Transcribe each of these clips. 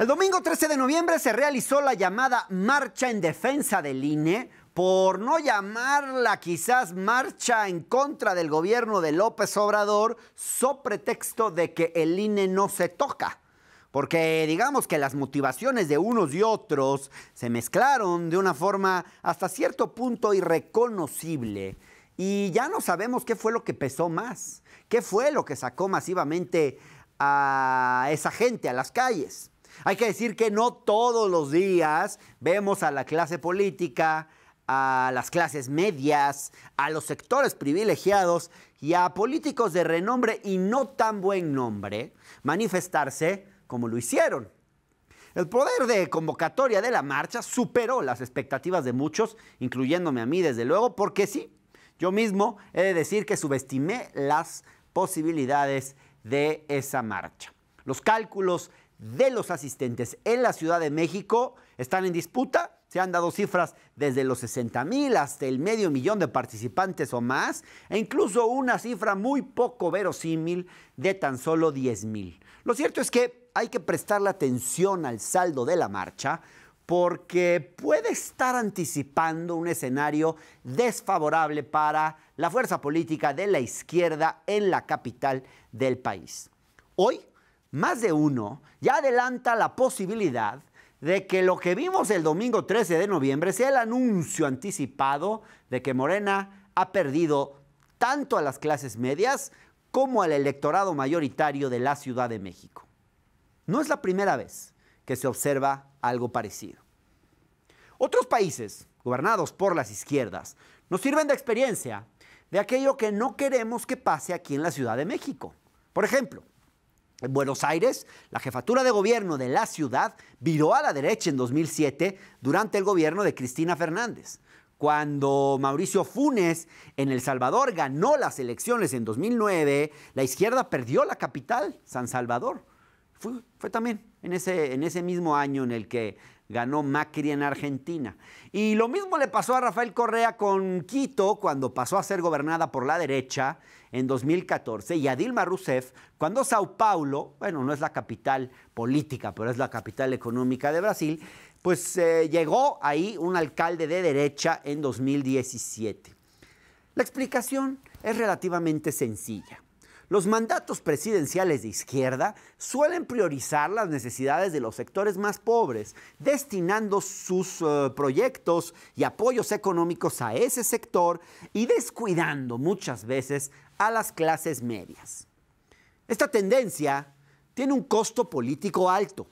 El domingo 13 de noviembre se realizó la llamada Marcha en Defensa del INE, por no llamarla quizás marcha en contra del gobierno de López Obrador, so pretexto de que el INE no se toca. Porque digamos que las motivaciones de unos y otros se mezclaron de una forma hasta cierto punto irreconocible. Y ya no sabemos qué fue lo que pesó más, qué fue lo que sacó masivamente a esa gente a las calles. Hay que decir que no todos los días vemos a la clase política, a las clases medias, a los sectores privilegiados y a políticos de renombre y no tan buen nombre manifestarse como lo hicieron. El poder de convocatoria de la marcha superó las expectativas de muchos, incluyéndome a mí desde luego, porque sí, yo mismo he de decir que subestimé las posibilidades de esa marcha. Los cálculos de los asistentes en la Ciudad de México están en disputa. Se han dado cifras desde los 60 mil hasta el medio millón de participantes o más, e incluso una cifra muy poco verosímil de tan solo 10 mil. Lo cierto es que hay que prestarle atención al saldo de la marcha porque puede estar anticipando un escenario desfavorable para la fuerza política de la izquierda en la capital del país. Hoy más de uno ya adelanta la posibilidad de que lo que vimos el domingo 13 de noviembre sea el anuncio anticipado de que Morena ha perdido tanto a las clases medias como al electorado mayoritario de la Ciudad de México. No es la primera vez que se observa algo parecido. Otros países, gobernados por las izquierdas, nos sirven de experiencia de aquello que no queremos que pase aquí en la Ciudad de México. Por ejemplo, en Buenos Aires, la jefatura de gobierno de la ciudad viró a la derecha en 2007 durante el gobierno de Cristina Fernández. Cuando Mauricio Funes en El Salvador ganó las elecciones en 2009, la izquierda perdió la capital, San Salvador. Fue, también en ese, en ese mismo año en el que ganó Macri en Argentina. Y lo mismo le pasó a Rafael Correa con Quito cuando pasó a ser gobernada por la derecha en 2014 y a Dilma Rousseff cuando Sao Paulo, bueno, no es la capital política, pero es la capital económica de Brasil, pues eh, llegó ahí un alcalde de derecha en 2017. La explicación es relativamente sencilla. Los mandatos presidenciales de izquierda suelen priorizar las necesidades de los sectores más pobres, destinando sus eh, proyectos y apoyos económicos a ese sector y descuidando muchas veces a las clases medias. Esta tendencia tiene un costo político alto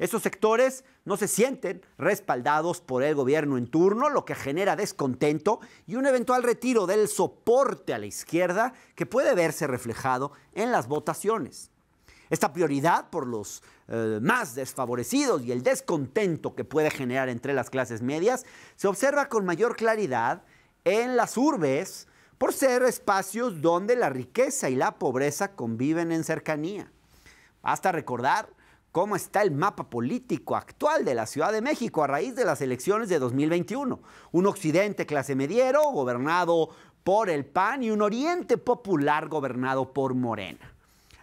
esos sectores no se sienten respaldados por el gobierno en turno, lo que genera descontento y un eventual retiro del soporte a la izquierda que puede verse reflejado en las votaciones. Esta prioridad por los eh, más desfavorecidos y el descontento que puede generar entre las clases medias se observa con mayor claridad en las urbes por ser espacios donde la riqueza y la pobreza conviven en cercanía. Basta recordar cómo está el mapa político actual de la Ciudad de México a raíz de las elecciones de 2021. Un occidente clase mediero gobernado por el PAN y un oriente popular gobernado por Morena.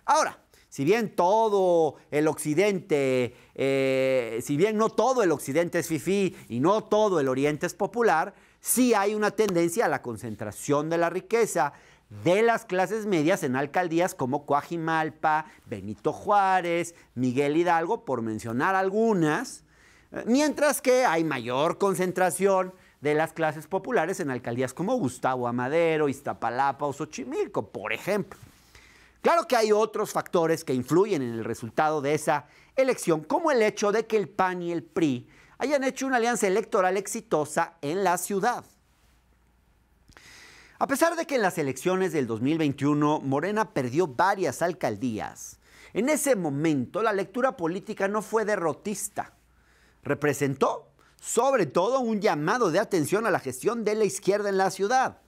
Ahora, si bien todo el occidente, eh, si bien no todo el occidente es fifí y no todo el oriente es popular, sí hay una tendencia a la concentración de la riqueza, de las clases medias en alcaldías como Coajimalpa, Benito Juárez, Miguel Hidalgo, por mencionar algunas, eh, mientras que hay mayor concentración de las clases populares en alcaldías como Gustavo Amadero, Iztapalapa o Xochimilco, por ejemplo. Claro que hay otros factores que influyen en el resultado de esa elección, como el hecho de que el PAN y el PRI hayan hecho una alianza electoral exitosa en la ciudad. A pesar de que en las elecciones del 2021 Morena perdió varias alcaldías, en ese momento la lectura política no fue derrotista. Representó, sobre todo, un llamado de atención a la gestión de la izquierda en la ciudad.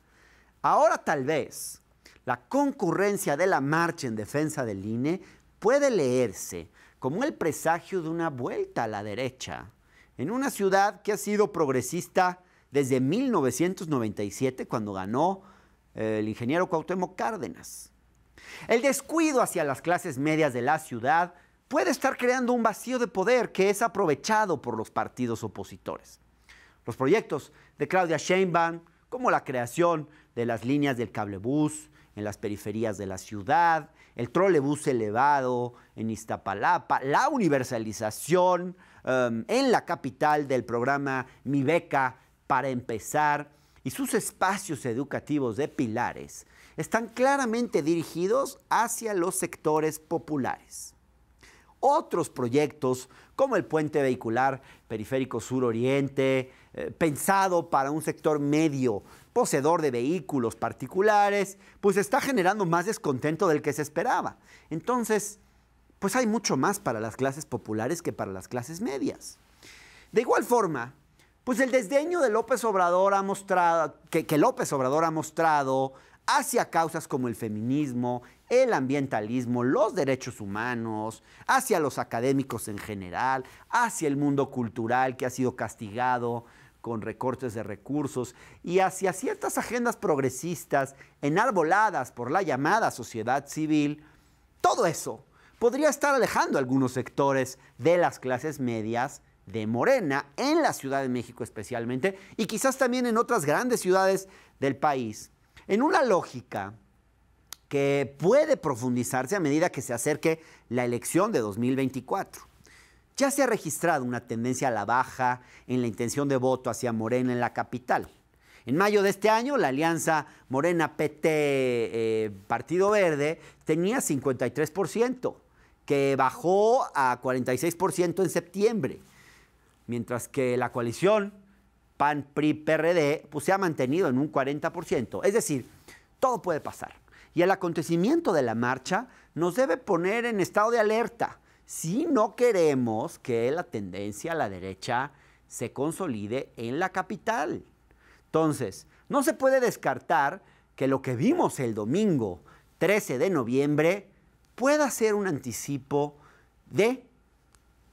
Ahora tal vez la concurrencia de la marcha en defensa del INE puede leerse como el presagio de una vuelta a la derecha en una ciudad que ha sido progresista desde 1997, cuando ganó eh, el ingeniero Cuauhtémoc Cárdenas. El descuido hacia las clases medias de la ciudad puede estar creando un vacío de poder que es aprovechado por los partidos opositores. Los proyectos de Claudia Sheinbaum, como la creación de las líneas del cablebús en las periferias de la ciudad, el trolebús elevado en Iztapalapa, la universalización em, en la capital del programa Mi Beca para empezar y sus espacios educativos de pilares están claramente dirigidos hacia los sectores populares. Otros proyectos, como el puente vehicular periférico sur-oriente, eh, pensado para un sector medio, poseedor de vehículos particulares, pues está generando más descontento del que se esperaba. Entonces, pues hay mucho más para las clases populares que para las clases medias. De igual forma, pues el desdeño de López Obrador ha mostrado, que, que López Obrador ha mostrado hacia causas como el feminismo, el ambientalismo, los derechos humanos, hacia los académicos en general, hacia el mundo cultural que ha sido castigado con recortes de recursos y hacia ciertas agendas progresistas enarboladas por la llamada sociedad civil, todo eso podría estar alejando a algunos sectores de las clases medias de Morena en la Ciudad de México especialmente y quizás también en otras grandes ciudades del país, en una lógica que puede profundizarse a medida que se acerque la elección de 2024. Ya se ha registrado una tendencia a la baja en la intención de voto hacia Morena en la capital. En mayo de este año, la alianza Morena PT eh, Partido Verde tenía 53%, que bajó a 46% en septiembre mientras que la coalición PAN, PRI, PRD, pues, se ha mantenido en un 40%. Es decir, todo puede pasar. Y el acontecimiento de la marcha nos debe poner en estado de alerta si no queremos que la tendencia a la derecha se consolide en la capital. Entonces, no se puede descartar que lo que vimos el domingo 13 de noviembre pueda ser un anticipo de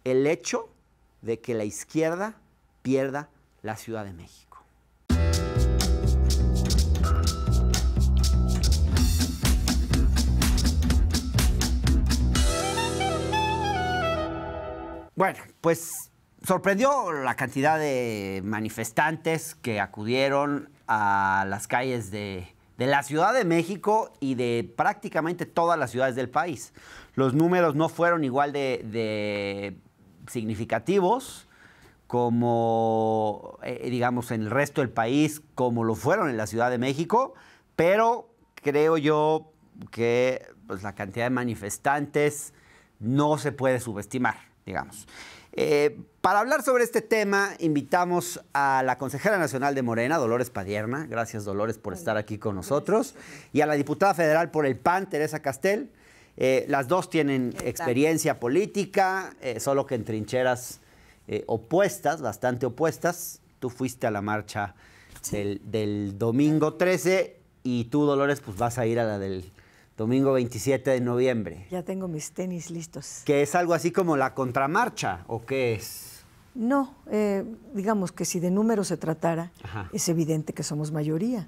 el hecho de que la izquierda pierda la Ciudad de México. Bueno, pues sorprendió la cantidad de manifestantes que acudieron a las calles de, la Ciudad de México y de prácticamente todas las ciudades del país. Los números no fueron igual de significativos, como eh, eh, digamos en el resto del país, como lo fueron en la Ciudad de México, pero creo yo que pues, la cantidad de manifestantes no se puede subestimar, digamos. Eh, para hablar sobre este tema, invitamos a la consejera nacional de Morena, Dolores Padierna. Gracias, Dolores, por estar aquí con nosotros. Y a la diputada federal por el PAN, Teresa Castel. Eh, las dos tienen experiencia política, eh, solo que en trincheras eh, opuestas, bastante opuestas. Tú fuiste a la marcha del, domingo 13 y tú, Dolores, pues vas a ir a la del domingo 27 de noviembre. Ya tengo mis tenis listos. ¿Que es algo así como la contramarcha o qué es? No, digamos que si de números se tratara, es evidente que somos mayoría.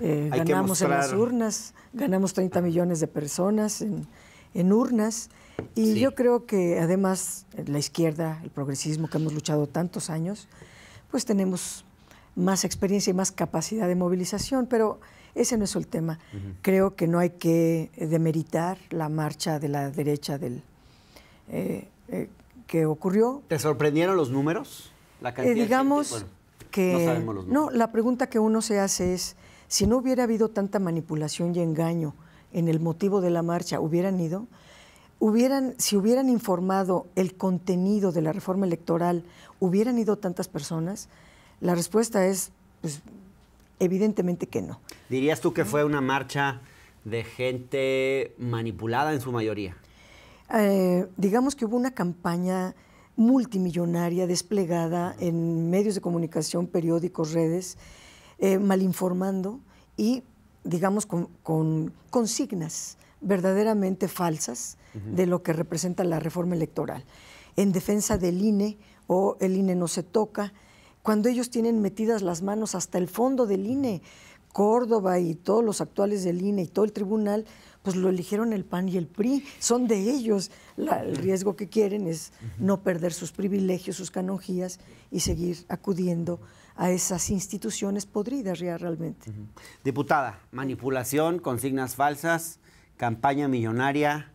Eh, ganamos en las urnas, ganamos 30 millones de personas en, urnas. Y yo creo que además la izquierda, el progresismo que hemos luchado tantos años, pues tenemos más experiencia y más capacidad de movilización, pero ese no es el tema. Creo que no hay que demeritar la marcha de la derecha del eh, eh, que ocurrió. ¿Te sorprendieron los números? La cantidad digamos de que no, la pregunta que uno se hace es si no hubiera habido tanta manipulación y engaño en el motivo de la marcha, hubieran ido, hubieran, si hubieran informado el contenido de la reforma electoral, hubieran ido tantas personas. La respuesta es, pues, evidentemente que no. ¿Dirías tú que fue una marcha de gente manipulada en su mayoría? Eh, digamos que hubo una campaña multimillonaria desplegada en medios de comunicación, periódicos, redes, eh, malinformando y, digamos, con, consignas verdaderamente falsas de lo que representa la reforma electoral. En defensa del INE o el INE no se toca, cuando ellos tienen metidas las manos hasta el fondo del INE, Córdoba y todos los actuales del INE y todo el tribunal, pues lo eligieron el PAN y el PRI, son de ellos. el riesgo que quieren es no perder sus privilegios, sus canonjías y seguir acudiendo a esas instituciones podridas ya realmente. Diputada, manipulación, consignas falsas, campaña millonaria.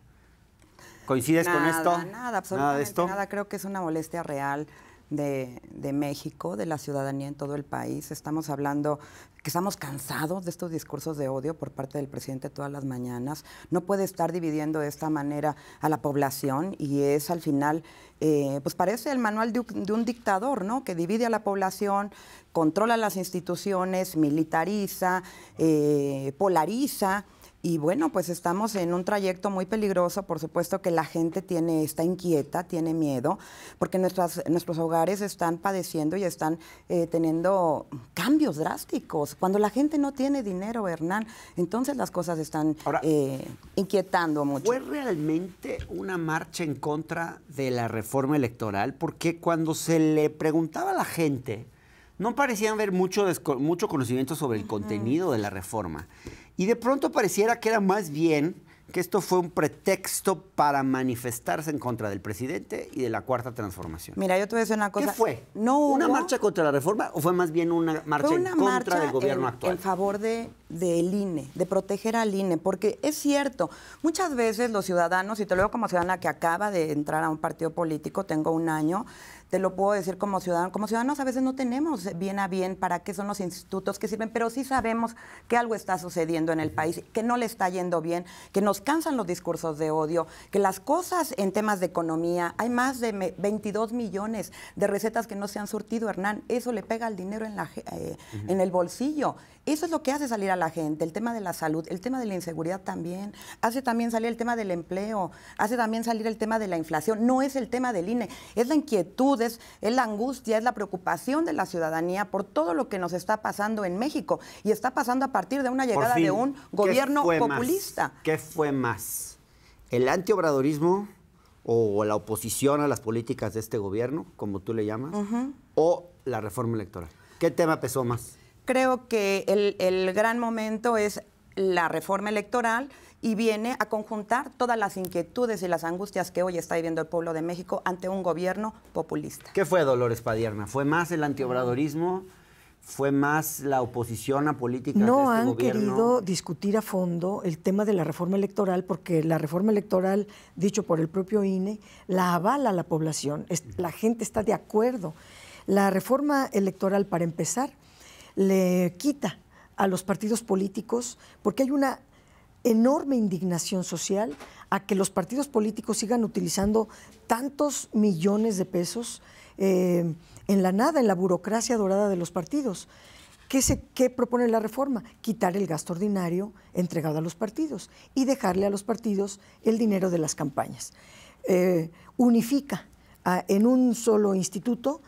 ¿Coincides con esto? Nada, absolutamente nada, absolutamente nada. Creo que es una molestia real de, México, de la ciudadanía en todo el país. Estamos hablando que estamos cansados de estos discursos de odio por parte del presidente todas las mañanas. No puede estar dividiendo de esta manera a la población y es al final, eh, pues parece el manual de, un dictador, ¿no? Que divide a la población, controla las instituciones, militariza, eh, polariza. Y bueno, pues estamos en un trayecto muy peligroso, por supuesto que la gente tiene, está inquieta, tiene miedo, porque nuestras, nuestros hogares están padeciendo y están eh, teniendo cambios drásticos. Cuando la gente no tiene dinero, Hernán, entonces las cosas están eh, inquietando mucho. ¿Fue realmente una marcha en contra de la reforma electoral? Porque cuando se le preguntaba a la gente no parecían haber mucho, mucho conocimiento sobre el contenido de la reforma. Y de pronto pareciera que era más bien que esto fue un pretexto para manifestarse en contra del presidente y de la cuarta transformación. Mira, yo te voy a decir una cosa. ¿Qué fue? No ¿Una marcha contra la reforma o fue más bien una marcha en contra del gobierno actual? En favor de del INE, de proteger al INE, porque es cierto, muchas veces los ciudadanos, y te lo digo como ciudadana que acaba de entrar a un partido político, tengo un año, te lo puedo decir como ciudadano, como ciudadanos a veces no tenemos bien a bien para qué son los institutos que sirven, pero sí sabemos que algo está sucediendo en el país, que no le está yendo bien, que nos cansan los discursos de odio, que las cosas en temas de economía, hay más de 22 millones de recetas que no se han surtido, Hernán, eso le pega el dinero en, la, eh, en el bolsillo eso es lo que hace salir a la gente, el tema de la salud, el tema de la inseguridad también, hace también salir el tema del empleo, hace también salir el tema de la inflación, no es el tema del INE, es la inquietud, es, la angustia, es la preocupación de la ciudadanía por todo lo que nos está pasando en México y está pasando a partir de una llegada de un gobierno populista. ¿Qué fue más? ¿El antiobradorismo o la oposición a las políticas de este gobierno, como tú le llamas, o la reforma electoral? ¿Qué tema pesó más? creo que el, gran momento es la reforma electoral y viene a conjuntar todas las inquietudes y las angustias que hoy está viviendo el pueblo de México ante un gobierno populista. ¿Qué fue Dolores Padierna? ¿Fue más el antiobradorismo? ¿Fue más la oposición a políticas no de este han querido discutir a fondo el tema de la reforma electoral porque la reforma electoral, dicho por el propio INE, la avala la población, la gente está de acuerdo. La reforma electoral, para empezar, le quita a los partidos políticos, porque hay una enorme indignación social a que los partidos políticos sigan utilizando tantos millones de pesos eh, en la nada, en la burocracia dorada de los partidos. ¿Qué, se, propone la reforma? Quitar el gasto ordinario entregado a los partidos y dejarle a los partidos el dinero de las campañas. Eh, unifica ah, en un solo instituto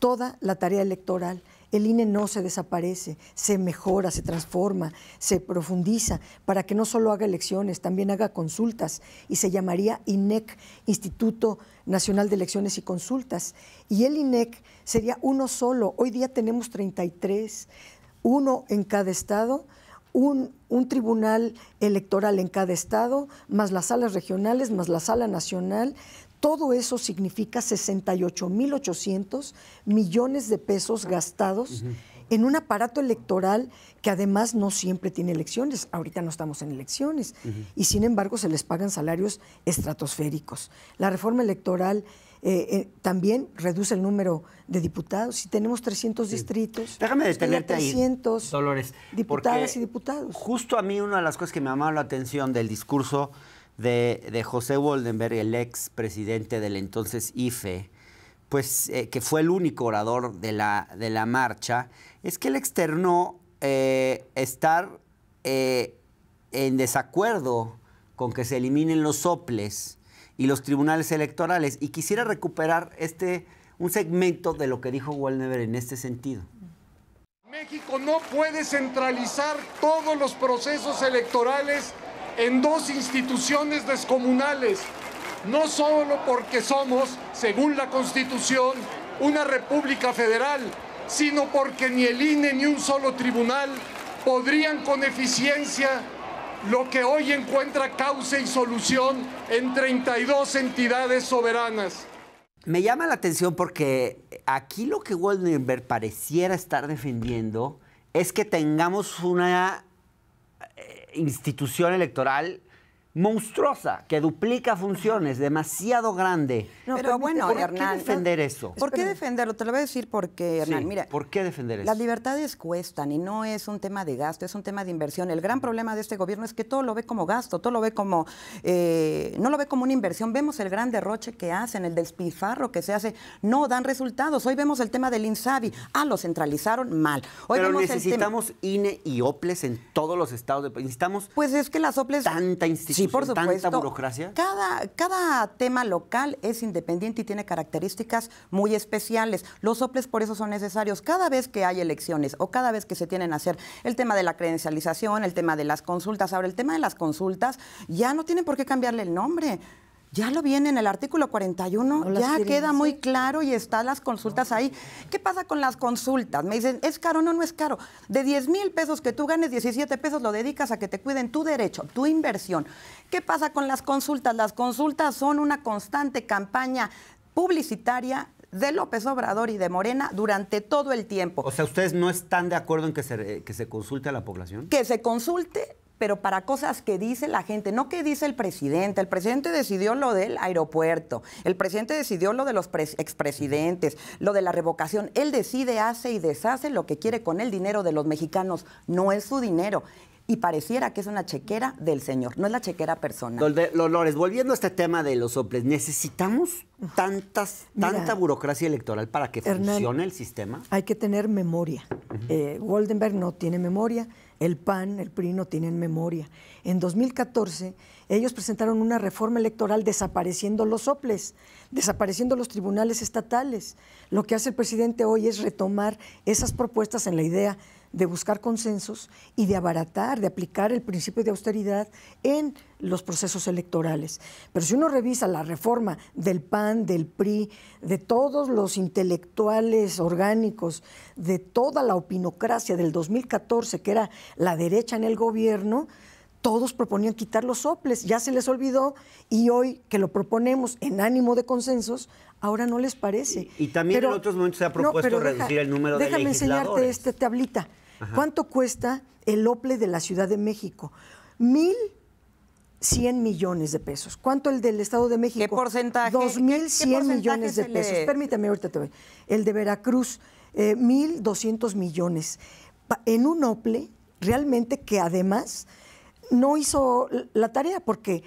toda la tarea electoral el INE no se desaparece, se mejora, se transforma, se profundiza para que no solo haga elecciones, también haga consultas y se llamaría INEC, Instituto Nacional de Elecciones y Consultas. Y el INEC sería uno solo. Hoy día tenemos 33, uno en cada estado. Un, tribunal electoral en cada estado, más las salas regionales, más la sala nacional, todo eso significa 68.800 millones de pesos gastados en un aparato electoral que además no siempre tiene elecciones. Ahorita no estamos en elecciones y sin embargo se les pagan salarios estratosféricos. La reforma electoral eh, eh, también reduce el número de diputados. Si tenemos 300 distritos, déjame pues, detenerte 300 ahí, diputadas y diputados. Justo a mí una de las cosas que me ha la atención del discurso de, José Woldenberg, el ex presidente del entonces IFE, pues eh, que fue el único orador de la, de la marcha, es que él externó eh, estar eh, en desacuerdo con que se eliminen los soples y los tribunales electorales. Y quisiera recuperar este, un segmento de lo que dijo Woldenberg en este sentido. México no puede centralizar todos los procesos electorales en dos instituciones descomunales, no solo porque somos, según la Constitución, una república federal, sino porque ni el INE ni un solo tribunal podrían con eficiencia lo que hoy encuentra causa y solución en 32 entidades soberanas. Me llama la atención porque aquí lo que Woldenberg pareciera estar defendiendo es que tengamos una eh, institución electoral monstruosa, que duplica funciones, demasiado grande. pero, bueno, ¿por qué defender eso? ¿Por qué defenderlo? Te lo voy a decir porque, Hernán, mira. ¿Por qué defender eso? Las libertades cuestan y no es un tema de gasto, es un tema de inversión. El gran problema de este gobierno es que todo lo ve como gasto, todo lo ve como, eh, no lo ve como una inversión. Vemos el gran derroche que hacen, el despilfarro que se hace. No dan resultados. Hoy vemos el tema del INSABI. Ah, lo centralizaron mal. Hoy vemos necesitamos el tema... INE e y OPLES en todos los estados. De... Necesitamos pues es que las OPLES... Tanta institución por supuesto, Cada, cada tema local es independiente y tiene características muy especiales. Los soples por eso son necesarios. Cada vez que hay elecciones o cada vez que se tienen a hacer el tema de la credencialización, el tema de las consultas. Ahora, el tema de las consultas ya no tienen por qué cambiarle el nombre. Ya lo viene en el artículo 41, ya queda muy claro y están las consultas ahí. ¿Qué pasa con las consultas? Me dicen, ¿es caro? No, no es caro. De 10 mil pesos que tú ganes, 17 pesos lo dedicas a que te cuiden tu derecho, tu inversión. ¿Qué pasa con las consultas? Las consultas son una constante campaña publicitaria de López Obrador y de Morena durante todo el tiempo. O sea, ¿ustedes no están de acuerdo en que se, eh, que se consulte a la población? Que se consulte pero para cosas que dice la gente, no que dice el presidente. El presidente decidió lo del aeropuerto, el presidente decidió lo de los expresidentes, lo de la revocación. Él decide, hace y deshace lo que quiere con el dinero de los mexicanos. No es su dinero y pareciera que es una chequera del señor, no es la chequera personal. Dolores, volviendo a este tema de los soples, ¿necesitamos tantas, tanta burocracia electoral para que funcione el sistema? Hay que tener memoria. Goldenberg eh, no tiene memoria el PAN, el PRI no tienen memoria. En 2014 ellos presentaron una reforma electoral desapareciendo los soples, desapareciendo los tribunales estatales. Lo que hace el presidente hoy es retomar esas propuestas en la idea de buscar consensos y de abaratar, de aplicar el principio de austeridad en los procesos electorales. Pero si uno revisa la reforma del PAN, del PRI, de todos los intelectuales orgánicos, de toda la opinocracia del 2014, que era la derecha en el gobierno, todos proponían quitar los soples, ya se les olvidó y hoy que lo proponemos en ánimo de consensos, ahora no les parece. Y, también en otros momentos se ha propuesto reducir el número de legisladores. Déjame enseñarte esta tablita. ¿Cuánto cuesta el OPLE de la Ciudad de México? Mil cien millones de pesos. ¿Cuánto el del Estado de México? ¿Qué porcentaje? cien millones de pesos. Permítame, ahorita te voy. El de Veracruz, eh, mil doscientos millones. en un OPLE, realmente que además no hizo la tarea porque,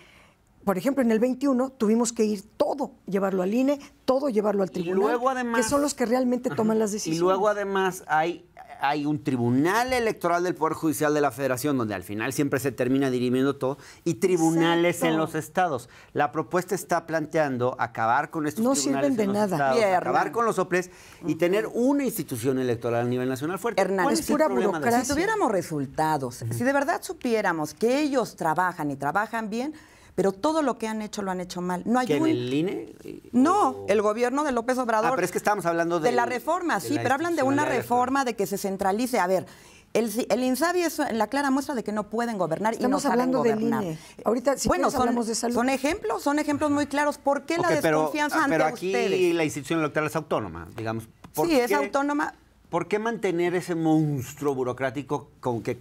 por ejemplo, en el 21 tuvimos que ir todo, llevarlo al INE, todo llevarlo al tribunal, que son los que realmente toman las decisiones. Y luego además hay hay un tribunal electoral del Poder Judicial de la Federación, donde al final siempre se termina dirimiendo todo, y tribunales en los estados. La propuesta está planteando acabar con estos no tribunales. sirven de en los nada. Estados, acabar con los soples y tener una institución electoral a nivel nacional fuerte. es, Si tuviéramos resultados, si de verdad supiéramos que ellos trabajan y trabajan bien, pero todo lo que han hecho lo han hecho mal. No hay en el INE? No, el gobierno de López Obrador. Ah, pero es que estamos hablando de... de la reforma, sí, pero hablan de una reforma de que se centralice. A ver, el, el, INSABI es la clara muestra de que no pueden gobernar y no saben gobernar. Del INE. Ahorita, si son, hablamos de salud. son ejemplos, son ejemplos muy claros. ¿Por qué la desconfianza ah, pero, ante pero aquí la institución electoral es autónoma, digamos. sí, es autónoma, ¿por qué mantener ese monstruo burocrático con que,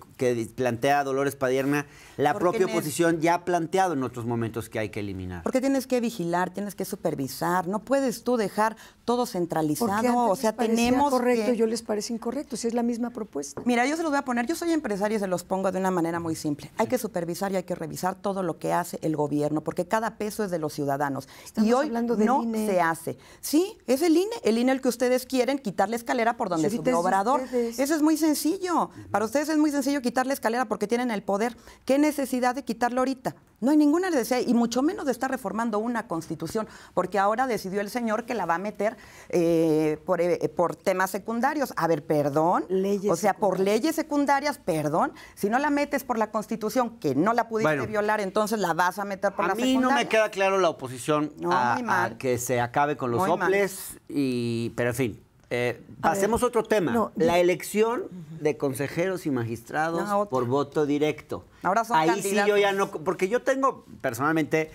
plantea Dolores Padierna la propia oposición ya ha planteado en otros momentos que hay que eliminar? Porque tienes que vigilar, tienes que supervisar, no puedes tú dejar todo centralizado, o sea, les tenemos correcto, yo les parece incorrecto, si es la misma propuesta. Mira, yo se los voy a poner, yo soy empresario y se los pongo de una manera muy simple. Hay que supervisar y hay que revisar todo lo que hace el gobierno, porque cada peso es de los ciudadanos. y hoy no se hace. Sí, es el INE, el INE el que ustedes quieren quitar la escalera por donde de Obrador. Eso es muy sencillo. Para ustedes es muy sencillo quitar la escalera porque tienen el poder. ¿Qué necesidad de quitarlo ahorita? No hay ninguna necesidad, y mucho menos de estar reformando una constitución, porque ahora decidió el señor que la va a meter eh, eh, por, temas secundarios. A ver, perdón. Leyes o sea, por leyes secundarias, perdón. Si no la metes por la constitución, que no la pudiste violar, entonces la vas a meter por la secundaria. A mí no me queda claro la oposición a, que se acabe con los hombres y, pero en fin, eh, pasemos a otro tema. la elección de consejeros y magistrados por voto directo. Ahora son Ahí sí yo ya no... Porque yo tengo, personalmente,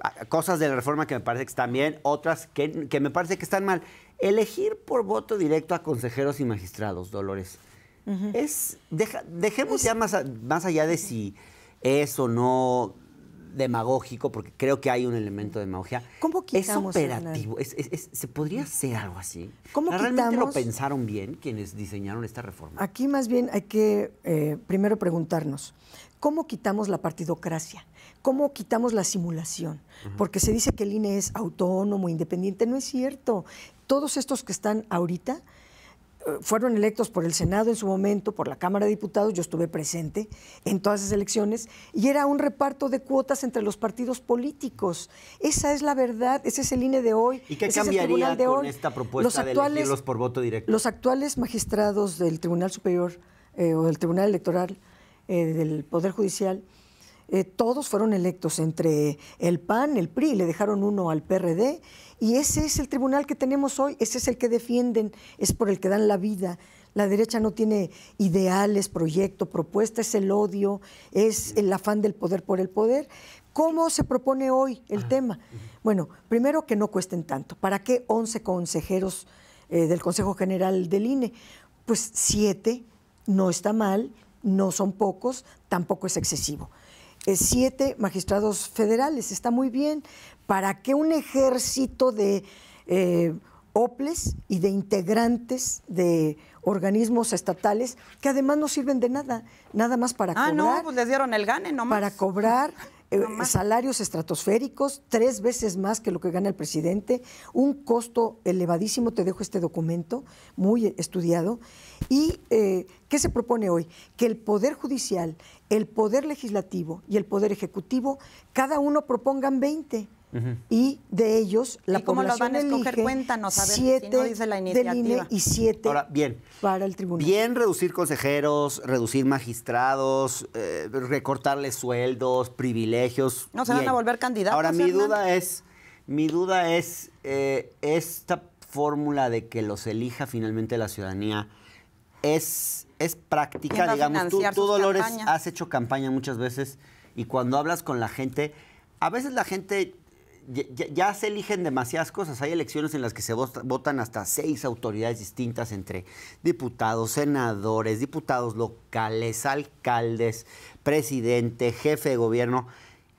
ah, cosas de la reforma que me parece que están bien, otras que, me parece que están mal. Elegir por voto directo a consejeros y magistrados, Dolores, es... dejemos ya más, más allá de si es o no demagógico, porque creo que hay un elemento de demagogia. ¿Cómo quitamos? Es operativo, ¿se podría hacer algo así? ¿Cómo ¿Realmente lo pensaron bien quienes diseñaron esta reforma? Aquí más bien hay que eh, primero preguntarnos, ¿cómo quitamos la partidocracia? ¿Cómo quitamos la simulación? Porque se dice que el INE es autónomo, independiente. No es cierto. Todos estos que están ahorita fueron electos por el Senado en su momento, por la Cámara de Diputados, yo estuve presente en todas esas elecciones, y era un reparto de cuotas entre los partidos políticos. Esa es la verdad, ese es el INE de hoy. ¿Y qué es de hoy. esta propuesta los actuales, de elegirlos por voto directo? Los actuales magistrados del Tribunal Superior eh, o del Tribunal Electoral eh, del Poder Judicial eh, todos fueron electos entre el PAN, el PRI, le dejaron uno al PRD, y ese es el tribunal que tenemos hoy, ese es el que defienden, es por el que dan la vida. La derecha no tiene ideales, proyecto, propuesta, es el odio, es el afán del poder por el poder. ¿Cómo se propone hoy el tema? Bueno, primero que no cuesten tanto. ¿Para qué 11 consejeros eh, del Consejo General del INE? Pues siete no está mal, no son pocos, tampoco es excesivo. Eh, siete magistrados federales. Está muy bien. ¿Para que un ejército de eh, OPLES y de integrantes de organismos estatales que además no sirven de nada, nada más para cobrar? Ah, no, pues les dieron el gane nomás. Para cobrar Eh, salarios estratosféricos, tres veces más que lo que gana el presidente, un costo elevadísimo, te dejo este documento muy estudiado. ¿Y eh, qué se propone hoy? Que el Poder Judicial, el Poder Legislativo y el Poder Ejecutivo, cada uno propongan 20 y de ellos la ¿Y los van escoger? Cuéntanos, a ver, siete si dice la iniciativa. y siete Ahora, bien, para el tribunal. Bien reducir consejeros, reducir magistrados, eh, recortarles sueldos, privilegios. No se van a volver candidatos. Ahora, mi duda es, mi duda es eh, esta fórmula de que los elija finalmente la ciudadanía es, es práctica, digamos. Tú, tú Dolores, has hecho campaña muchas veces y cuando hablas con la gente, a veces la gente ya, se eligen demasiadas cosas. Hay elecciones en las que se votan hasta seis autoridades distintas entre diputados, senadores, diputados locales, alcaldes, presidente, jefe de gobierno.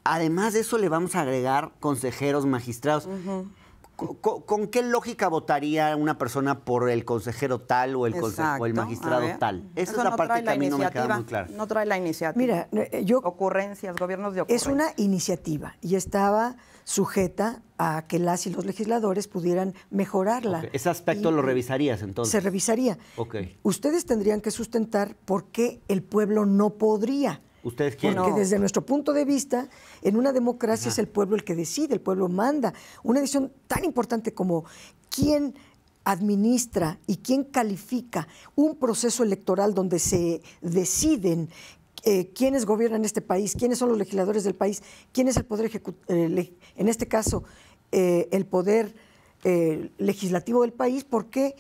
Además de eso le vamos a agregar consejeros, magistrados. ¿Con, qué lógica votaría una persona por el consejero tal o el, o el magistrado tal? Esa Eso es la parte que a no trae la iniciativa. Mira, eh, yo... Ocurrencias, gobiernos de ocurrencias. Es una iniciativa y estaba sujeta a que las y los legisladores pudieran mejorarla. Ese aspecto lo revisarías entonces. Se revisaría. Ustedes tendrían que sustentar por qué el pueblo no podría. Porque desde nuestro punto de vista, en una democracia es el pueblo el que decide, el pueblo manda. Una decisión tan importante como quién administra y quién califica un proceso electoral donde se deciden eh, quiénes gobiernan este país, quiénes son los legisladores del país, quién es el poder ejecutivo, eh, en este caso eh, el poder legislativo del país, ¿por qué?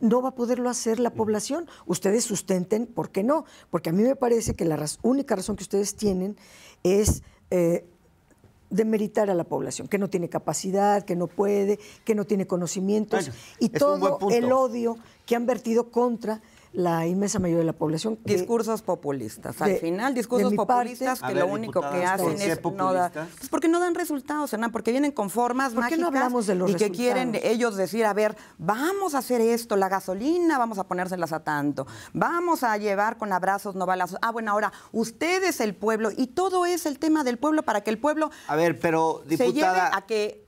no va a poderlo hacer la población. Ustedes sustenten, ¿por qué no? Porque a mí me parece que la única razón que ustedes tienen es eh, demeritar a la población, que no tiene capacidad, que no puede, que no tiene conocimientos y todo el odio que han vertido contra la inmensa mayoría de la población. discursos populistas. Al final, discursos populistas que lo único que hacen es no Pues porque no dan resultados, Hernán, porque vienen con formas ¿Por qué no hablamos de los y que quieren ellos decir, a ver, vamos a hacer esto, la gasolina vamos a ponérselas a tanto, vamos a llevar con abrazos, no balazos. Ah, bueno, ahora, ustedes el pueblo, y todo es el tema del pueblo para que el pueblo a ver, pero, se lleve a que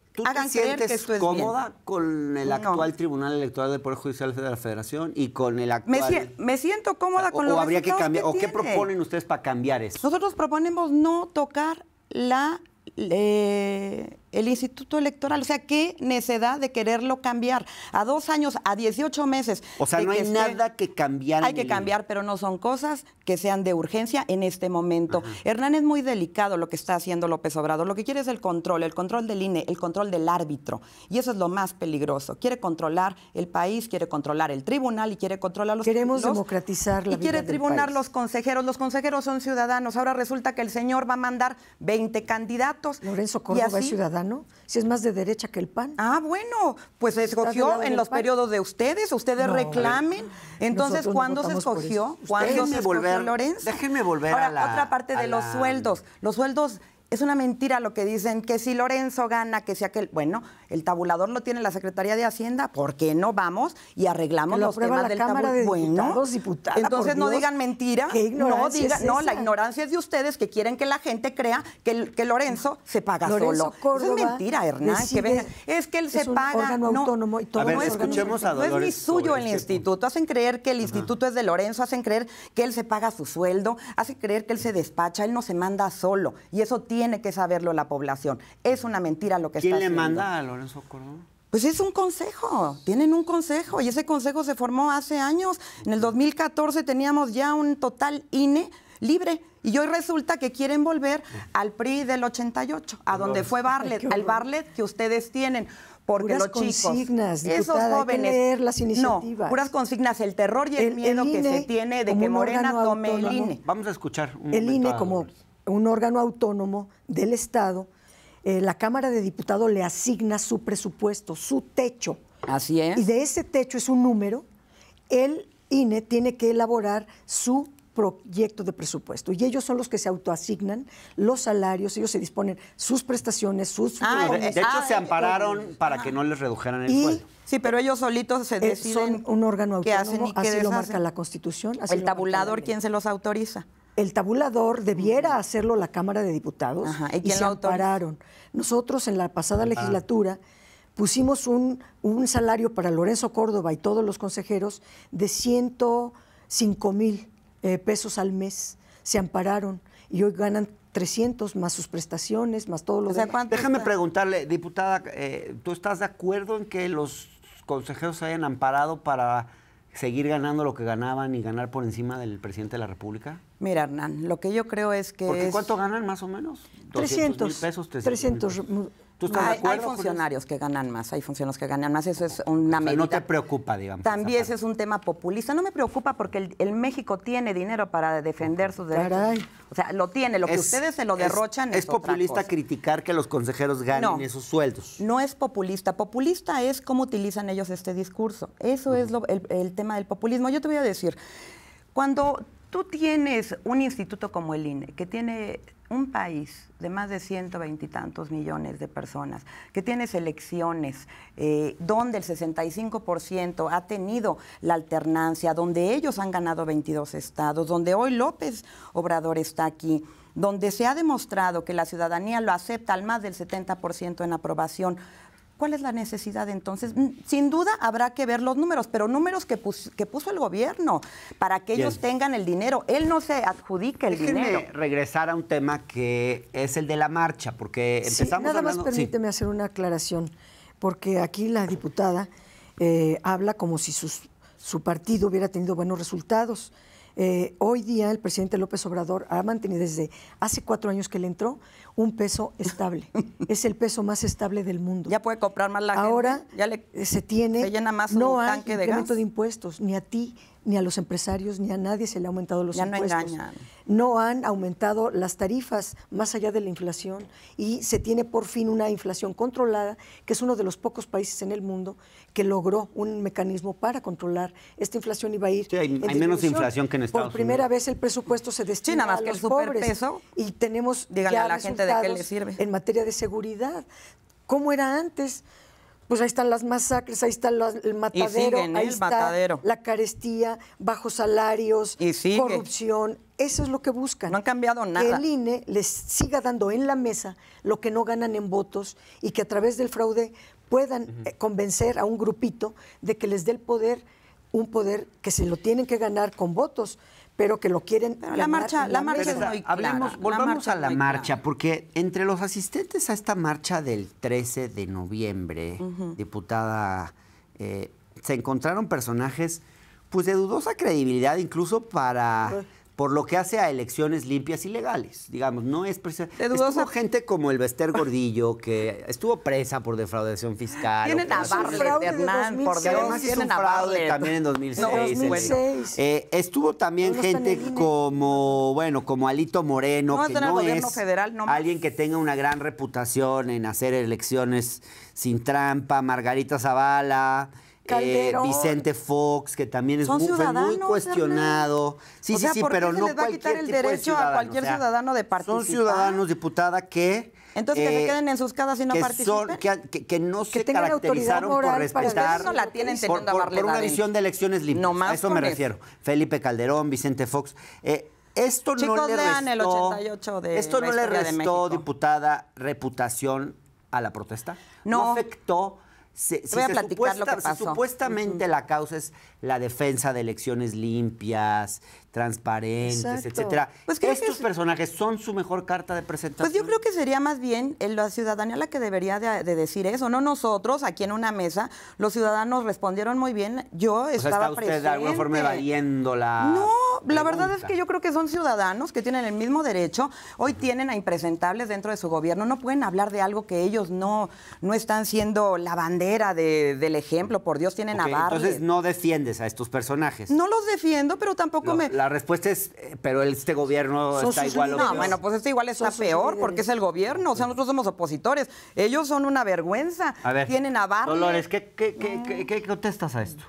¿Tú cómoda con el actual Tribunal Electoral del Poder Judicial de la Federación y con el actual? Me, me siento cómoda con o, habría que cambiar. ¿O qué proponen ustedes para cambiar eso? Nosotros proponemos no tocar la eh, el Instituto Electoral. O sea, qué necedad de quererlo cambiar. A dos años, a 18 meses. O sea, no hay nada que cambiar. Hay que cambiar, pero no son cosas que sean de urgencia en este momento. Hernán es muy delicado lo que está haciendo López Obrador. Lo que quiere es el control, el control del INE, el control del árbitro. Y eso es lo más peligroso. Quiere controlar el país, quiere controlar el tribunal y quiere controlar los... Queremos democratizar la y quiere tribunar los consejeros. Los consejeros son ciudadanos. Ahora resulta que el señor va a mandar 20 candidatos. Lorenzo Córdoba es ciudadano. Si es más de derecha que el PAN. Ah, bueno, pues se escogió en los periodos de ustedes, ustedes reclamen. Entonces, ¿cuándo se escogió? ¿Cuándo se escogió volver, Lorenzo? Déjenme volver Ahora, a la... otra parte de los sueldos. Los sueldos es una mentira lo que dicen, que si Lorenzo gana, que sea aquel... Bueno, el tabulador lo tiene la Secretaría de Hacienda, ¿por qué no vamos y arreglamos los temas del tabulador de Diputados, bueno, entonces no digan mentira, no digan, no, la ignorancia es de ustedes que quieren que la gente crea que, que Lorenzo se paga solo. Eso es mentira, Hernán, que Es que él se paga, no, autónomo todo. no es, ni suyo el instituto, hacen creer que el instituto es de Lorenzo, hacen creer que él se paga su sueldo, hacen creer que él se despacha, él no se manda solo y eso tiene tiene que saberlo la población. Es una mentira lo que está haciendo. ¿Quién le manda a Lorenzo Cordón? Pues es un consejo, tienen un consejo y ese consejo se formó hace años. En el 2014 teníamos ya un total INE libre. Y hoy resulta que quieren volver al PRI del 88, a donde fue Barlet, al Barlet que ustedes tienen. Porque los chicos, consignas, esos jóvenes, no, puras consignas, el terror y el, miedo e que se tiene de que Morena tome el INE. Vamos a escuchar. Un el INE como un órgano autónomo del Estado, eh, la Cámara de Diputados le asigna su presupuesto, su techo. Así es. Y de ese techo es un número, el INE tiene que elaborar su proyecto de presupuesto. Y ellos son los que se autoasignan los salarios, ellos se disponen sus prestaciones, sus... Ah, de, hecho, se ah, ampararon para que no les redujeran el y, sueldo. Sí, pero ellos solitos se eh, deciden... Son un órgano autónomo, que hacen y que así lo marca la Constitución. el tabulador, ¿quién se los autoriza? el tabulador debiera hacerlo la Cámara de Diputados y, se ampararon. Nosotros en la pasada ah. legislatura pusimos un, un, salario para Lorenzo Córdoba y todos los consejeros de 105 mil eh, pesos al mes. Se ampararon y hoy ganan 300 más sus prestaciones, más todos los... demás. Déjame preguntarle, diputada, eh, ¿tú estás de acuerdo en que los consejeros se hayan amparado para seguir ganando lo que ganaban y ganar por encima del presidente de la República? Mira, Hernán, lo que yo creo es que... ¿en ¿Cuánto ganan más o menos? mil pesos, 300 300 hay, funcionarios que ganan más, hay funcionarios que ganan más, eso es una o sea, No te preocupa, digamos. También ese es un tema populista. No me preocupa porque el, México tiene dinero para defender sus derechos. Caray. O sea, lo tiene, lo que ustedes se lo derrochan es, es, es populista criticar que los consejeros ganen esos sueldos. No es populista, populista es cómo utilizan ellos este discurso. Eso es el tema del populismo. Yo te voy a decir, cuando tú tienes un instituto como el INE, que tiene un país de más de 120 veintitantos millones de personas, que tiene elecciones, eh, donde el 65% ha tenido la alternancia, donde ellos han ganado 22 estados, donde hoy López Obrador está aquí, donde se ha demostrado que la ciudadanía lo acepta al más del 70% en aprobación, ¿Cuál es la necesidad entonces? Mm, sin duda habrá que ver los números, pero números que, puso el gobierno para que ellos tengan el dinero. Él no se adjudica el dinero. dinero. regresar a un tema que es el de la marcha, porque empezamos sí, nada más permíteme hacer una aclaración, porque aquí la diputada eh, habla como si su partido hubiera tenido buenos resultados. Eh, hoy día el presidente López Obrador ha mantenido desde hace cuatro años que le entró un peso estable. es el peso más estable del mundo. Ya puede comprar más la Ahora ya eh, se tiene. llena más un tanque de gas. de impuestos, ni a ti, ni a los empresarios, ni a nadie se le ha aumentado los impuestos. No, han aumentado las tarifas más allá de la inflación y se tiene por fin una inflación controlada, que es uno de los pocos países en el mundo que logró un mecanismo para controlar esta inflación y va a ir. hay, menos inflación que en Estados Unidos. Por primera vez el presupuesto se destina más a que el pobres y tenemos ya a la gente de qué le sirve. En materia de seguridad. ¿Cómo era antes? Pues ahí están las masacres, ahí está el matadero, ¿eh? ahí la carestía, bajos salarios, corrupción. Eso es lo que buscan. No han cambiado nada. Que el INE les siga dando en la mesa lo que no ganan en votos y que a través del fraude puedan eh, convencer a un grupito de que les dé el poder, un poder que se lo tienen que ganar con votos pero que lo quieren. la marcha, la marcha es muy Hablemos, volvamos a la marcha, porque entre los asistentes a esta marcha del 13 de noviembre, diputada, eh, se encontraron personajes pues de dudosa credibilidad, incluso para. Pues, por lo que hace a elecciones limpias y legales. Digamos, no es precisamente... Estuvo gente como el Bester Gordillo, que estuvo presa por defraudación fiscal. Tienen a Hernán, por además hizo un fraude también en 2006. Eh, estuvo también gente como, bueno, como Alito Moreno, que no es alguien que tenga una gran reputación en hacer elecciones sin trampa, Margarita Zavala... Eh, Vicente Fox, que también es muy, fue muy cuestionado. Sí, sí, sí, pero no les va a quitar el derecho a cualquier ciudadano de participar. Son ciudadanos, diputada, que entonces, que se eh, queden en sus casas y no que participen. Son, que, que, no se caracterizaron por respetar. Eso la tienen por, por, por una visión de elecciones limpias. No a eso me refiero. Felipe Calderón, Vicente Fox. Eh, esto, no el 88 de le restó, esto no le restó, diputada, reputación a la protesta. No. no afectó se, supuestamente la causa es la defensa de elecciones limpias, transparentes, etcétera. Pues Estos personajes son su mejor carta de presentación. Pues yo creo que sería más bien la ciudadanía la que debería de, decir eso, no nosotros aquí en una mesa. Los ciudadanos respondieron muy bien. Yo estaba o sea, está usted de alguna forma evadiendo la No, la verdad es que yo creo que son ciudadanos que tienen el mismo derecho. Hoy tienen a impresentables dentro de su gobierno, no pueden hablar de algo que ellos no no están siendo la bandera del ejemplo, por Dios, tienen a Entonces no defiendes a estos personajes. No los defiendo, pero tampoco me la respuesta es, eh, pero este gobierno está igual. No, bueno, pues este igual está peor porque es el gobierno. O sea, nosotros somos opositores. Ellos son una vergüenza. Tienen a Dolores, ¿qué, qué, contestas a esto?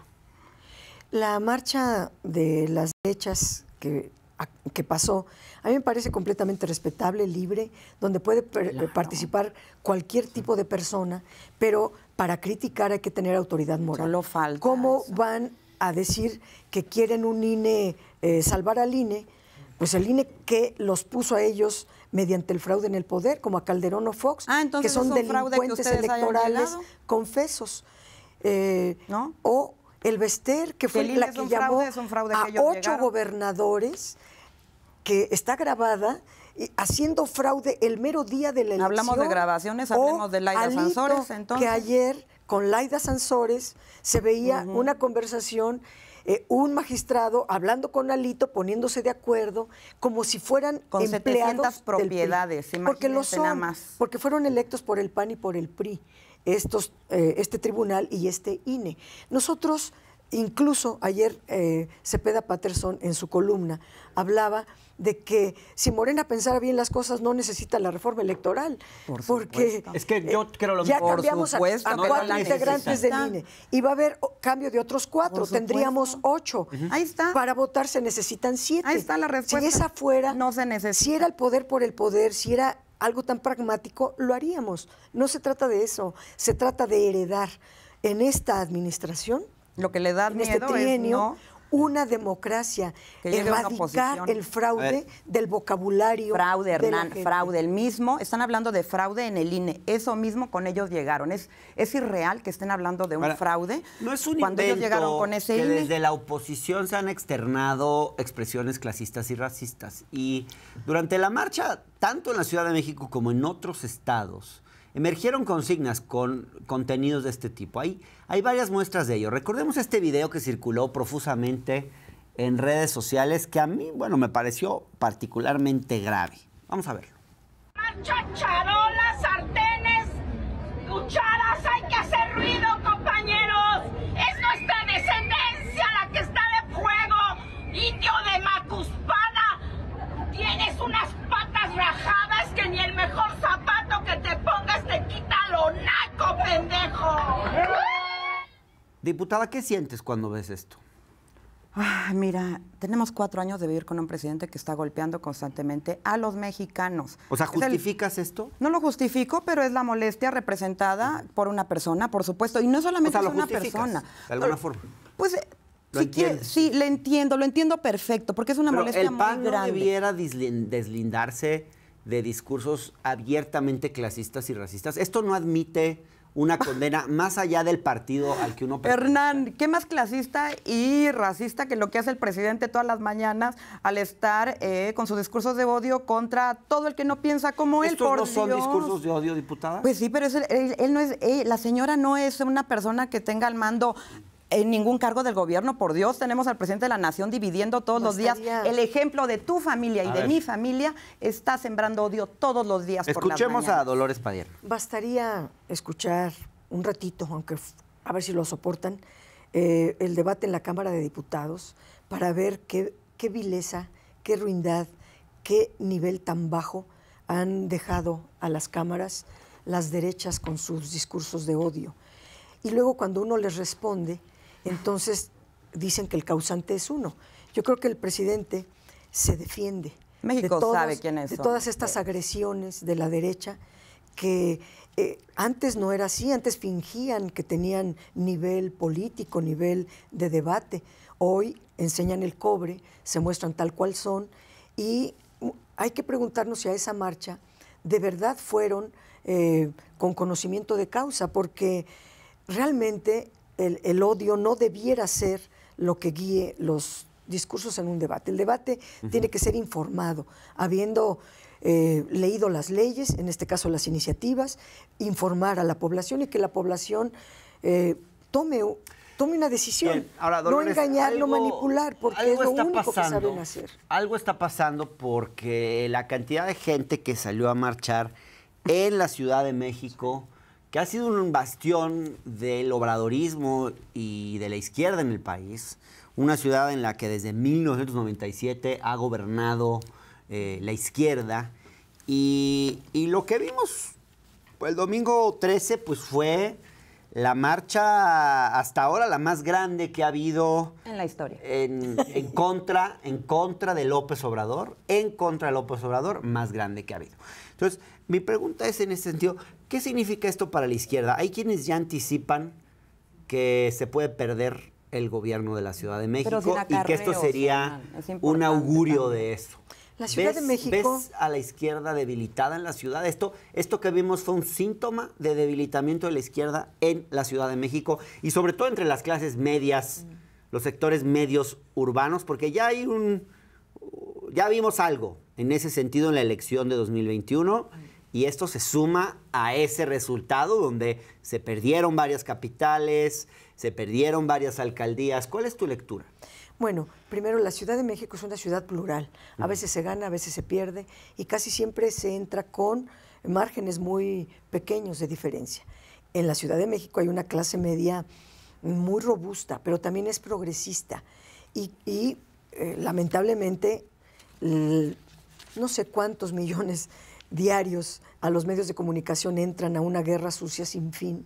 La marcha de las derechas que que pasó, a mí me parece completamente respetable, libre, donde puede participar cualquier tipo de persona, pero para criticar hay que tener autoridad moral. Solo falta. ¿Cómo van a decir que quieren un INE eh, salvar al INE, pues el INE que los puso a ellos mediante el fraude en el poder, como a Calderón o Fox, ah, que son delincuentes electorales confesos. Eh, o el Vester, que fue e la que llamó a ocho gobernadores, que está grabada haciendo fraude el mero día de la elección. Hablamos de grabaciones, hablemos de Laida entonces. Que ayer con Laida Sansores se veía una conversación eh, un magistrado hablando con Alito, poniéndose de acuerdo, como si fueran con empleados 700 propiedades, del porque lo son, más. porque fueron electos por el PAN y por el PRI estos, eh, este tribunal y este INE. Nosotros Incluso ayer eh, Cepeda Patterson en su columna hablaba de que si Morena pensara bien las cosas no necesita la reforma electoral. porque es que eh, yo creo lo Ya cambiamos a, cuatro integrantes del INE y va a haber cambio de otros cuatro. Tendríamos ocho. Ahí está. Para votar se necesitan siete. Ahí está la respuesta. Si esa fuera, no se si era el poder por el poder, si era algo tan pragmático, lo haríamos. No se trata de eso, se trata de heredar en esta administración lo que le da en este trienio, una democracia, erradicar el fraude del vocabulario. Fraude, Hernán, fraude, el mismo, están hablando de fraude en el INE, eso mismo con ellos llegaron, es, es irreal que estén hablando de un fraude. es cuando ellos llegaron con ese INE. E. desde la oposición se han externado expresiones clasistas y racistas y durante la marcha, tanto en la Ciudad de México como en otros estados, emergieron consignas con contenidos de este tipo. Hay, hay varias muestras de ello. Recordemos este video que circuló profusamente en redes sociales que a mí, bueno, me pareció particularmente grave. Vamos a verlo. Marcha, charolas, sartenes, cucharas, hay que hacer ruido, compañeros. Es nuestra descendencia la que está de fuego. Indio de Macuspana, tienes unas es que ni el mejor zapato que te pongas te quita lo naco, pendejo. Diputada, ¿qué sientes cuando ves esto? Ah, mira, tenemos cuatro años de vivir con un presidente que está golpeando constantemente a los mexicanos. O sea, ¿justificas esto? No lo justifico, pero es la molestia representada por una persona, por supuesto. Y no solamente una persona. De alguna forma. Pues sí, le entiendo, lo entiendo perfecto, porque es una Pero molestia el PAN no debiera deslindarse de discursos abiertamente clasistas y racistas. Esto no admite una condena más allá del partido al que uno pertenece. Hernán, ¿qué más clasista y racista que lo que hace el presidente todas las mañanas al estar eh, con sus discursos de odio contra todo el que no piensa como él? ¿Estos no son discursos de odio, diputada? Pues sí, pero él, no es, eh, la señora no es una persona que tenga al mando en ningún cargo del gobierno, por Dios, tenemos al presidente de la nación dividiendo todos los días. El ejemplo de tu familia y de mi familia está sembrando odio todos los días. Escuchemos a Dolores Padilla. Bastaría escuchar un ratito, aunque a ver si lo soportan, eh, el debate en la Cámara de Diputados para ver qué vileza, qué ruindad, qué nivel tan bajo han dejado a las cámaras las derechas con sus discursos de odio. Y luego cuando uno les responde, entonces dicen que el causante es uno. Yo creo que el presidente se defiende. México de sabe todas estas agresiones de la derecha que eh, antes no era así, antes fingían que tenían nivel político, nivel de debate. Hoy enseñan el cobre, se muestran tal cual son y hay que preguntarnos si a esa marcha de verdad fueron eh, con conocimiento de causa, porque realmente el, odio no debiera ser lo que guíe los discursos en un debate. El debate tiene que ser informado, habiendo eh, leído las leyes, en este caso las iniciativas, informar a la población y que la población eh, tome, tome una decisión. no engañar, no manipular, porque es lo único que saben hacer. Algo está pasando porque la cantidad de gente que salió a marchar en la Ciudad de México que ha sido un bastión del obradorismo y de la izquierda en el país, una ciudad en la que desde 1997 ha gobernado eh, la izquierda, y, lo que vimos el domingo 13 pues, fue la marcha hasta ahora la más grande que ha habido en la historia en, contra en contra de López Obrador en contra de López Obrador más grande que ha habido entonces mi pregunta es en ese sentido ¿Qué significa esto para la izquierda? Hay quienes ya anticipan que se puede perder el gobierno de la Ciudad de México y que esto sería un augurio de eso. ¿Ves, a la izquierda debilitada en la ciudad? Esto, esto que vimos fue un síntoma de debilitamiento de la izquierda en la Ciudad de México y sobre todo entre las clases medias, mm. los sectores medios urbanos, porque ya hay un. Ya vimos algo en ese sentido en la elección de 2021. Y esto se suma a ese resultado donde se perdieron varias capitales, se perdieron varias alcaldías. ¿Cuál es tu lectura? Bueno, primero, la Ciudad de México es una ciudad plural. A veces se gana, a veces se pierde y casi siempre se entra con márgenes muy pequeños de diferencia. En la Ciudad de México hay una clase media muy robusta, pero también es progresista. Y, eh, lamentablemente, no sé cuántos millones diarios a los medios de comunicación entran a una guerra sucia sin fin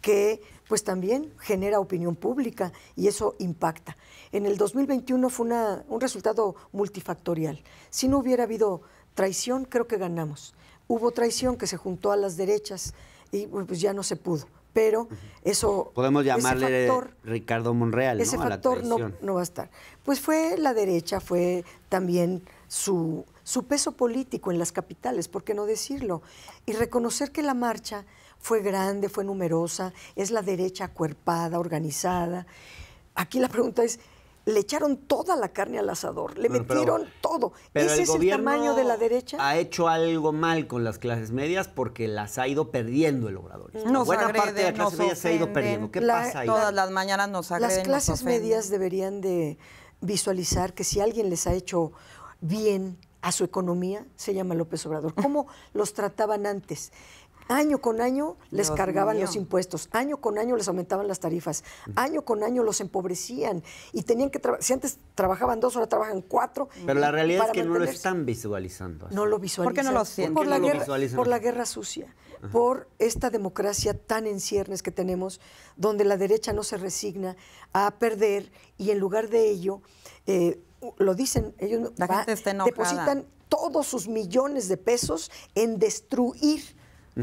que pues también genera opinión pública y eso impacta. En el 2021 fue un resultado multifactorial. Si no hubiera habido traición, creo que ganamos. Hubo traición que se juntó a las derechas y pues ya no se pudo. Pero eso... Podemos llamarle Ricardo Monreal. Ese ¿no? factor no, no va a estar. Pues fue la derecha, fue también su su peso político en las capitales, ¿por qué no decirlo? Y reconocer que la marcha fue grande, fue numerosa, es la derecha acuerpada, organizada. Aquí la pregunta es, le echaron toda la carne al asador, le metieron todo. ¿Ese es el tamaño de la derecha? Ha hecho algo mal con las clases medias porque las ha ido perdiendo el obrador. No buena parte de las clases se ha ido perdiendo. ¿Qué pasa ahí? Todas las mañanas nos Las clases medias deberían de visualizar que si alguien les ha hecho bien a su economía, se llama López Obrador. ¿Cómo los trataban antes? Año con año les cargaban los impuestos, año con año les aumentaban las tarifas, mm. año con año los empobrecían y tenían que trabajar, si antes trabajaban dos, ahora trabajan cuatro. Pero la realidad es que no lo están visualizando. No lo visualizan. ¿Por qué no lo sienten? Por, la, guerra, por la guerra sucia, por esta democracia tan en ciernes que tenemos, donde la derecha no se resigna a perder y en lugar de ello... Eh, lo dicen, ellos depositan todos sus millones de pesos en destruir Uh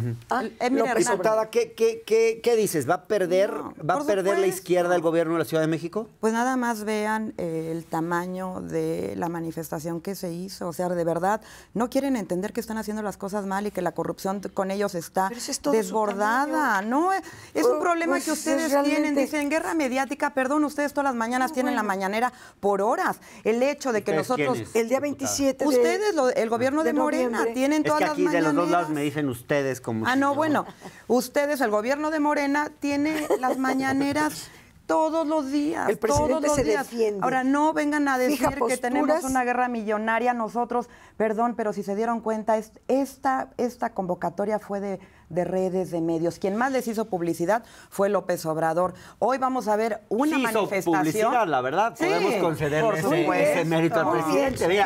¿qué, dices? ¿Va a perder, ¿va a perder la izquierda el gobierno de la Ciudad de México? Pues nada más vean eh, el tamaño de la manifestación que se hizo. O sea, de verdad, no quieren entender que están haciendo las cosas mal y que la corrupción con ellos está desbordada. No, eh, es un oh, problema pues que ustedes tienen. Dicen, guerra mediática, perdón, ustedes todas las mañanas tienen la mañanera por horas. El hecho de que nosotros... El día 27 Ustedes, el gobierno de, Morena, tienen es todas que aquí de los dos lados me dicen ustedes Ah, no, bueno, ustedes, el gobierno de Morena tiene las mañaneras todos los días. El presidente todos los días. Ahora, no vengan a decir que tenemos una guerra millonaria nosotros. Perdón, pero si se dieron cuenta, esta convocatoria fue de de redes, de medios. Quien más les hizo publicidad fue López Obrador. Hoy vamos a ver una manifestación. publicidad, la verdad. Podemos conceder ese, mérito al presidente.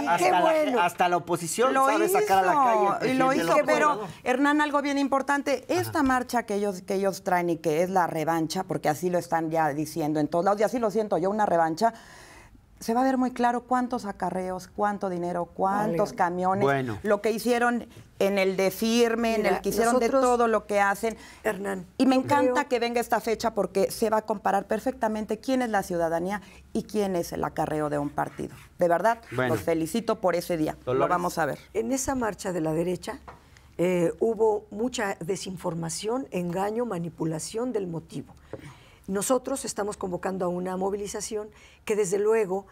hasta, la, oposición lo sabe sacar a la calle. Lo hizo, pero Hernán, algo bien importante. Esta marcha que ellos, que ellos traen y que es la revancha, porque así lo están ya diciendo en todos lados, y así lo siento yo, una revancha se va a ver muy claro cuántos acarreos, cuánto dinero, cuántos camiones, lo que hicieron en el de firme, en el que hicieron de todo lo que hacen. Hernán. Y me encanta que venga esta fecha porque se va a comparar perfectamente quién es la ciudadanía y quién es el acarreo de un partido. De verdad, los felicito por ese día. Lo vamos a ver. En esa marcha de la derecha eh, hubo mucha desinformación, engaño, manipulación del motivo. Nosotros estamos convocando a una movilización que desde luego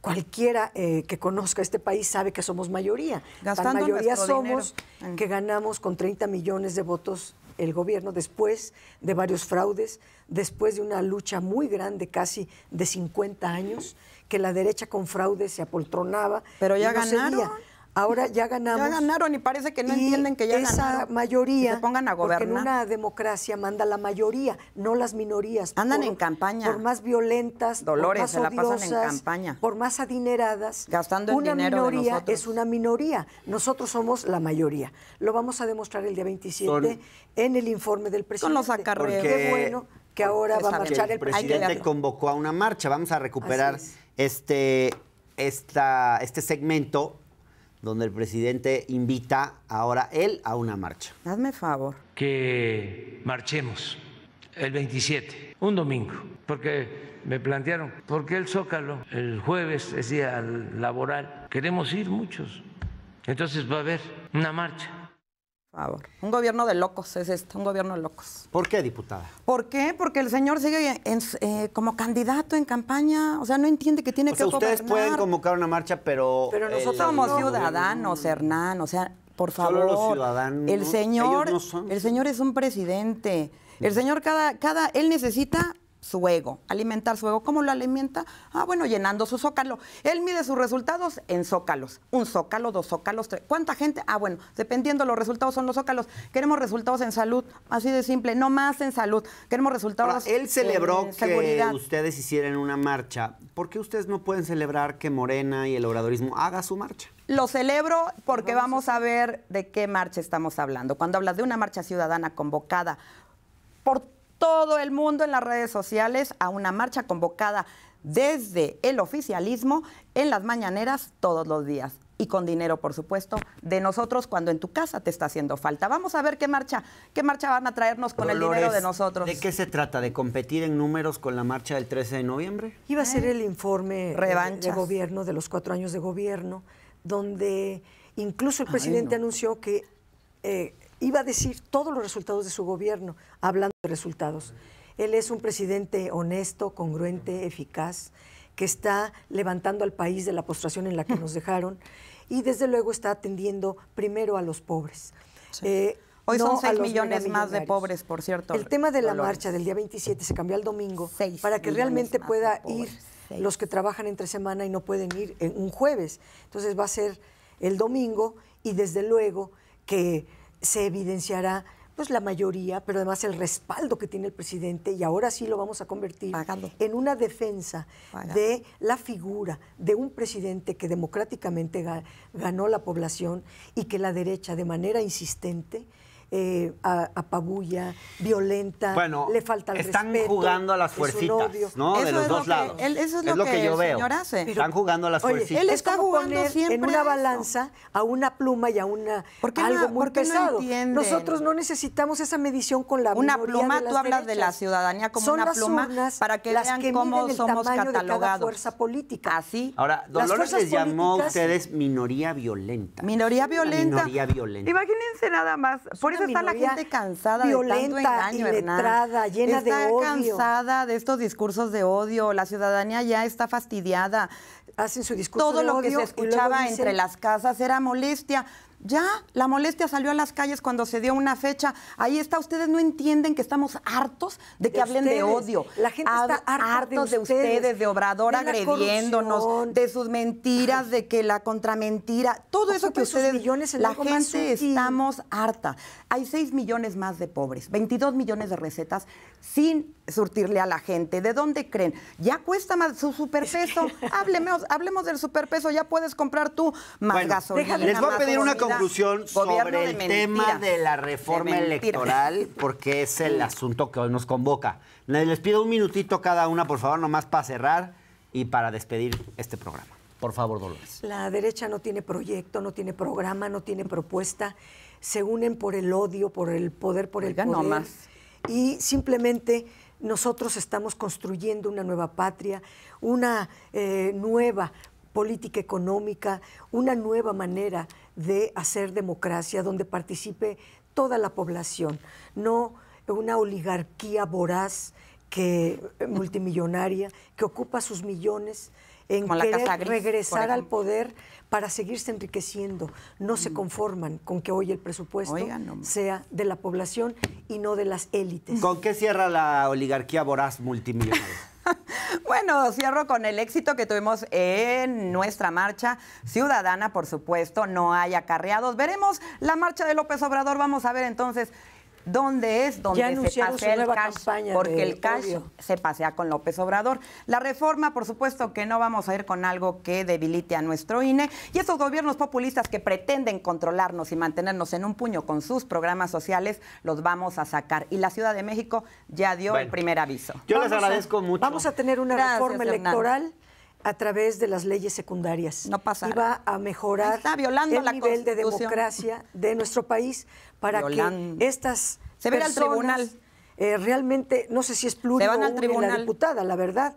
cualquiera eh, que conozca este país sabe que somos mayoría. Gastando mayoría somos ah. que ganamos con 30 millones de votos el gobierno después de varios fraudes, después de una lucha muy grande, casi de 50 años, que la derecha con fraude se apoltronaba. Pero ya ganaron. Ahora ya ganamos. Ya ganaron y parece que no entienden que ya esa ganaron. mayoría. se pongan a gobernar. Porque en una democracia manda la mayoría, no las minorías. Andan en campaña. Por más violentas, Dolores, se la pasan en campaña. Por más adineradas. Gastando el una dinero minoría es una minoría. Nosotros somos la mayoría. Lo vamos a demostrar el día 27 en el informe del presidente. Con los acarreos. bueno que ahora va a marchar el, presidente. convocó a una marcha. Vamos a recuperar este, esta, este segmento donde el presidente invita ahora él a una marcha. Hazme favor. Que marchemos el 27, un domingo, porque me plantearon, ¿por qué el Zócalo? El jueves es día laboral, queremos ir muchos, entonces va a haber una marcha un gobierno de locos es esto, un gobierno de locos. ¿Por qué, diputada? ¿Por qué? Porque el señor sigue eh, como candidato en campaña, o sea, no entiende que tiene que ustedes pueden convocar una marcha, pero... Pero eh, nosotros somos ciudadanos, Hernán, o sea, por favor. Solo los ciudadanos. El señor, el señor es un presidente. El señor cada, cada, él necesita su ego, alimentar su ego. ¿Cómo lo alimenta? Ah, bueno, llenando su zócalo. Él mide sus resultados en zócalos. Un zócalo, dos zócalos, tres. ¿Cuánta gente? Ah, bueno, dependiendo los resultados son los zócalos. Queremos resultados en salud, así de simple, no más en salud. Queremos resultados Él celebró que ustedes hicieran una marcha. ¿Por qué ustedes no pueden celebrar que Morena y el obradorismo haga su marcha? Lo celebro porque vamos a ver de qué marcha estamos hablando. Cuando hablas de una marcha ciudadana convocada por todo el mundo en las redes sociales a una marcha convocada desde el oficialismo en las mañaneras todos los días. Y con dinero, por supuesto, de nosotros cuando en tu casa te está haciendo falta. Vamos a ver qué marcha, qué marcha van a traernos con el dinero de nosotros. ¿De qué se trata? ¿De competir en números con la marcha del 13 de noviembre? Iba a ser ah. el informe de, gobierno, de los cuatro años de gobierno, donde incluso el presidente anunció que eh, iba a decir todos los resultados de su gobierno, hablando de resultados. Él es un presidente honesto, congruente, eficaz, que está levantando al país de la postración en la que nos dejaron y desde luego está atendiendo primero a los pobres. Eh, Hoy son 6 millones más de pobres, por cierto. El tema de la marcha del día 27 se cambió al domingo para que realmente pueda ir los que trabajan entre semana y no pueden ir en un jueves. Entonces va a ser el domingo y desde luego que se evidenciará pues la mayoría, pero además el respaldo que tiene el presidente y ahora sí lo vamos a convertir en una defensa de la figura de un presidente que democráticamente ganó la población y que la derecha de manera insistente eh, apabulla, violenta, le falta el están jugando a las fuercitas, ¿no? de los dos lados. eso es, lo, que, yo veo. están jugando a las fuerzas. fuercitas. Él está jugando siempre en una balanza a una pluma y a una algo no, muy pesado. Nosotros no necesitamos esa medición con la una pluma. tú hablas de la ciudadanía como una pluma para que las vean cómo somos catalogados. fuerza política. Así. Ah, Ahora, Dolores les llamó ustedes minoría violenta. Minoría violenta. Minoría violenta. Imagínense nada más está la gente cansada de tanto engaño, llena de odio. cansada de estos discursos de odio. La ciudadanía ya está fastidiada. Hacen su discurso Todo lo que se escuchaba entre las casas era molestia. Ya, la molestia salió a las calles cuando se dio una fecha. Ahí está, ustedes no entienden que estamos hartos de que hablen de odio. La gente está hartos de ustedes, de, Obrador agrediéndonos, de sus mentiras, de que la contramentira, todo eso que ustedes... la gente estamos harta. Hay 6 millones más de pobres, 22 millones de recetas sin surtirle a la gente. ¿De dónde creen? Ya cuesta más su superpeso. Hablemos, hablemos del superpeso. Ya puedes comprar tu más gasolina. Les voy a pedir una conclusión sobre el tema de la reforma electoral, porque es el asunto que hoy nos convoca. Les pido un minutito cada una, por favor, nomás para cerrar y para despedir este programa. Por favor, Dolores. La derecha no tiene proyecto, no tiene programa, no tiene propuesta. Se unen por el odio, por el poder, por el poder. más. Y simplemente nosotros estamos construyendo una nueva patria, una eh, nueva política económica, una nueva manera de hacer democracia donde participe toda la población, no una oligarquía voraz que eh, multimillonaria que ocupa sus millones en querer regresar al poder para seguirse enriqueciendo. No se mm. conforman con que hoy el presupuesto sea de la población y no de las élites. ¿Con qué cierra la oligarquía voraz multimillonaria? Bueno, cierro con el éxito que tuvimos en nuestra marcha ciudadana, por supuesto, no hay acarreados. Veremos la marcha de López Obrador, vamos a ver entonces ¿Dónde es donde se pasea el caso porque el caso se pasea con López Obrador. La reforma, por supuesto que no vamos a ir con algo que debilite a nuestro INE y esos gobiernos populistas que pretenden controlarnos y mantenernos en un puño con sus programas sociales, los vamos a sacar. Y la Ciudad de México ya dio el primer aviso. Yo les agradezco mucho. Vamos a tener una reforma electoral a través de las leyes secundarias. No pasa. a mejorar violando el nivel de democracia de nuestro país para que estas se al tribunal. Eh, realmente no sé si es plurio van tribunal. la diputada, la verdad.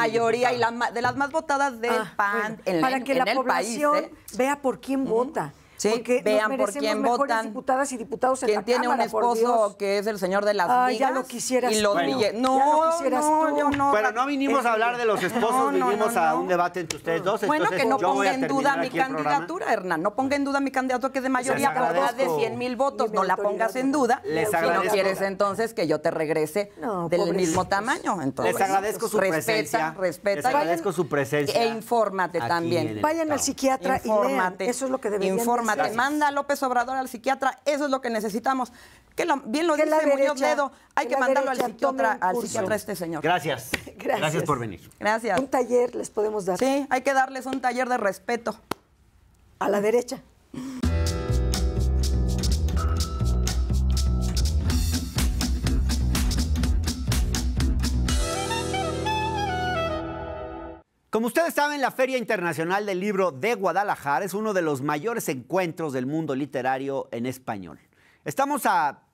mayoría y de las más votadas del ah, PAN para que la población ¿eh? vea por quién vota Sí, vean por quién votan. diputadas y diputados en tiene un esposo que es el señor de la Ay, ah, ya lo quisieras y los No, no, no. Pero no vinimos a este, hablar de los esposos, vinimos a un debate entre ustedes dos. Bueno, que no ponga en duda mi candidatura, Hernán. No ponga en duda mi candidato que de mayoría por de 100 mil votos. No la pongas en duda. si no quieres entonces que yo te regrese del mismo tamaño. Entonces, les agradezco su presencia. Respeta. Les agradezco su presencia. E infórmate también. Vayan al psiquiatra y Eso es lo que deberían te manda López Obrador al psiquiatra, eso es lo que necesitamos. bien lo dice Muñoz Ledo, hay que, mandarlo al psiquiatra, al psiquiatra este señor. Gracias. Gracias. Gracias por venir. Gracias. Un taller les podemos dar. Sí, hay que darles un taller de respeto. A la derecha. Como ustedes saben, la Feria Internacional del Libro de Guadalajara es uno de los mayores encuentros del mundo literario en español. Estamos a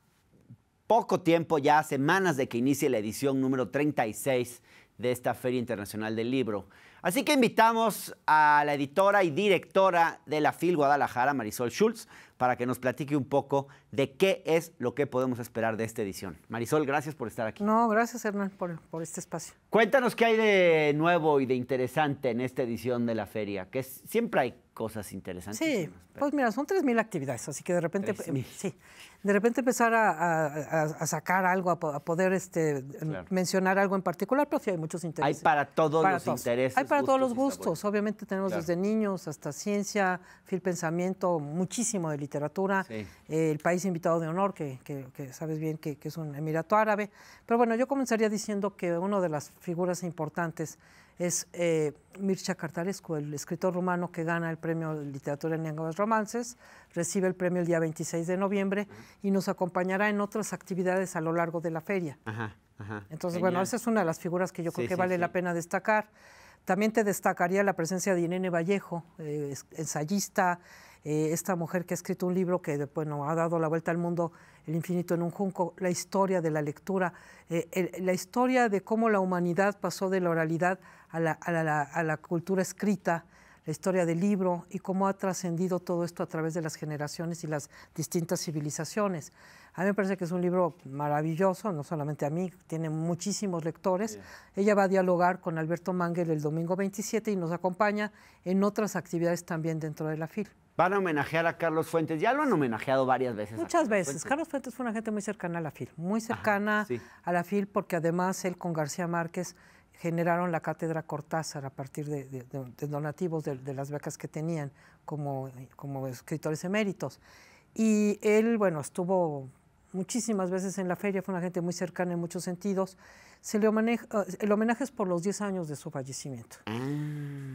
poco tiempo, ya semanas de que inicie la edición número 36 de esta Feria Internacional del Libro. Así que invitamos a la editora y directora de la FIL Guadalajara, Marisol Schultz, para que nos platique un poco de qué es lo que podemos esperar de esta edición. Marisol, gracias por estar aquí. No, gracias Hernán por, este espacio. Cuéntanos qué hay de nuevo y de interesante en esta edición de la feria, que siempre hay cosas interesantes. Sí, pues mira, son 3.000 actividades, así que de repente, sí, de repente empezar a, sacar algo, a, poder este, mencionar algo en particular, pero sí hay muchos intereses. Hay para todos los intereses. Hay para todos los gustos, obviamente tenemos desde niños hasta ciencia, fil pensamiento, muchísimo de literatura, el país invitado de honor, que, sabes bien que, que es un emirato árabe. Pero bueno, yo comenzaría diciendo que una de las figuras importantes es eh, Mircea Cartarescu, el escritor rumano que gana el premio de literatura en lenguas romances, recibe el premio el día 26 de noviembre y nos acompañará en otras actividades a lo largo de la feria. Ajá, Entonces, bueno, esa es una de las figuras que yo creo que vale la pena destacar. También te destacaría la presencia de Irene Vallejo, eh, ensayista, eh, esta mujer que ha escrito un libro que bueno, ha dado la vuelta al mundo, El infinito en un junco, la historia de la lectura, eh, la historia de cómo la humanidad pasó de la oralidad a la, cultura escrita, la historia del libro y cómo ha trascendido todo esto a través de las generaciones y las distintas civilizaciones. A mí me parece que es un libro maravilloso, no solamente a mí, tiene muchísimos lectores. Ella va a dialogar con Alberto Mangel el domingo 27 y nos acompaña en otras actividades también dentro de la FIL. Van a homenajear a Carlos Fuentes. Ya lo han homenajeado varias veces. Muchas veces. Carlos Fuentes fue una gente muy cercana a la FIL, muy cercana a la FIL, porque además él con García Márquez generaron la cátedra Cortázar a partir de, donativos de, las becas que tenían como, como escritores eméritos. Y él, bueno, estuvo muchísimas veces en la feria, fue una gente muy cercana en muchos sentidos se le homenaje, ah, el homenaje es por los 10 años de su fallecimiento. Ah.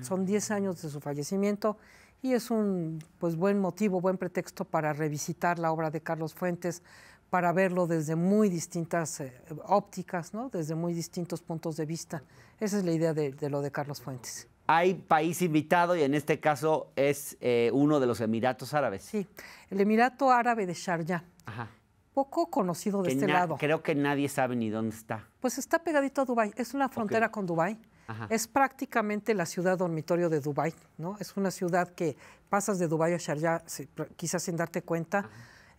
Son 10 años de su fallecimiento y es un pues, buen motivo, buen pretexto para revisitar la obra de Carlos Fuentes, para verlo desde muy distintas eh, ópticas, ¿no? desde muy distintos puntos de vista. Esa es la idea de, lo de Carlos Fuentes. Hay país invitado y en este caso es eh, uno de los Emiratos Árabes. Sí, el Emirato Árabe de Sharjah. Ajá poco conocido de este lado. Creo que nadie sabe ni dónde está. Pues está pegadito a Dubái, es una frontera con Dubái. Es prácticamente la ciudad dormitorio de Dubái, ¿no? Es una ciudad que pasas de Dubái a Sharjah, quizás sin darte cuenta.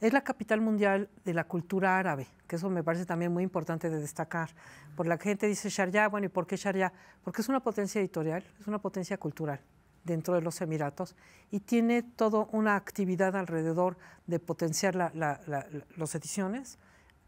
Es la capital mundial de la cultura árabe, que eso me parece también muy importante de destacar. Por la gente dice Sharjah, bueno, ¿y por qué Sharjah? Porque es una potencia editorial, es una potencia cultural dentro de los Emiratos y tiene toda una actividad alrededor de potenciar las ediciones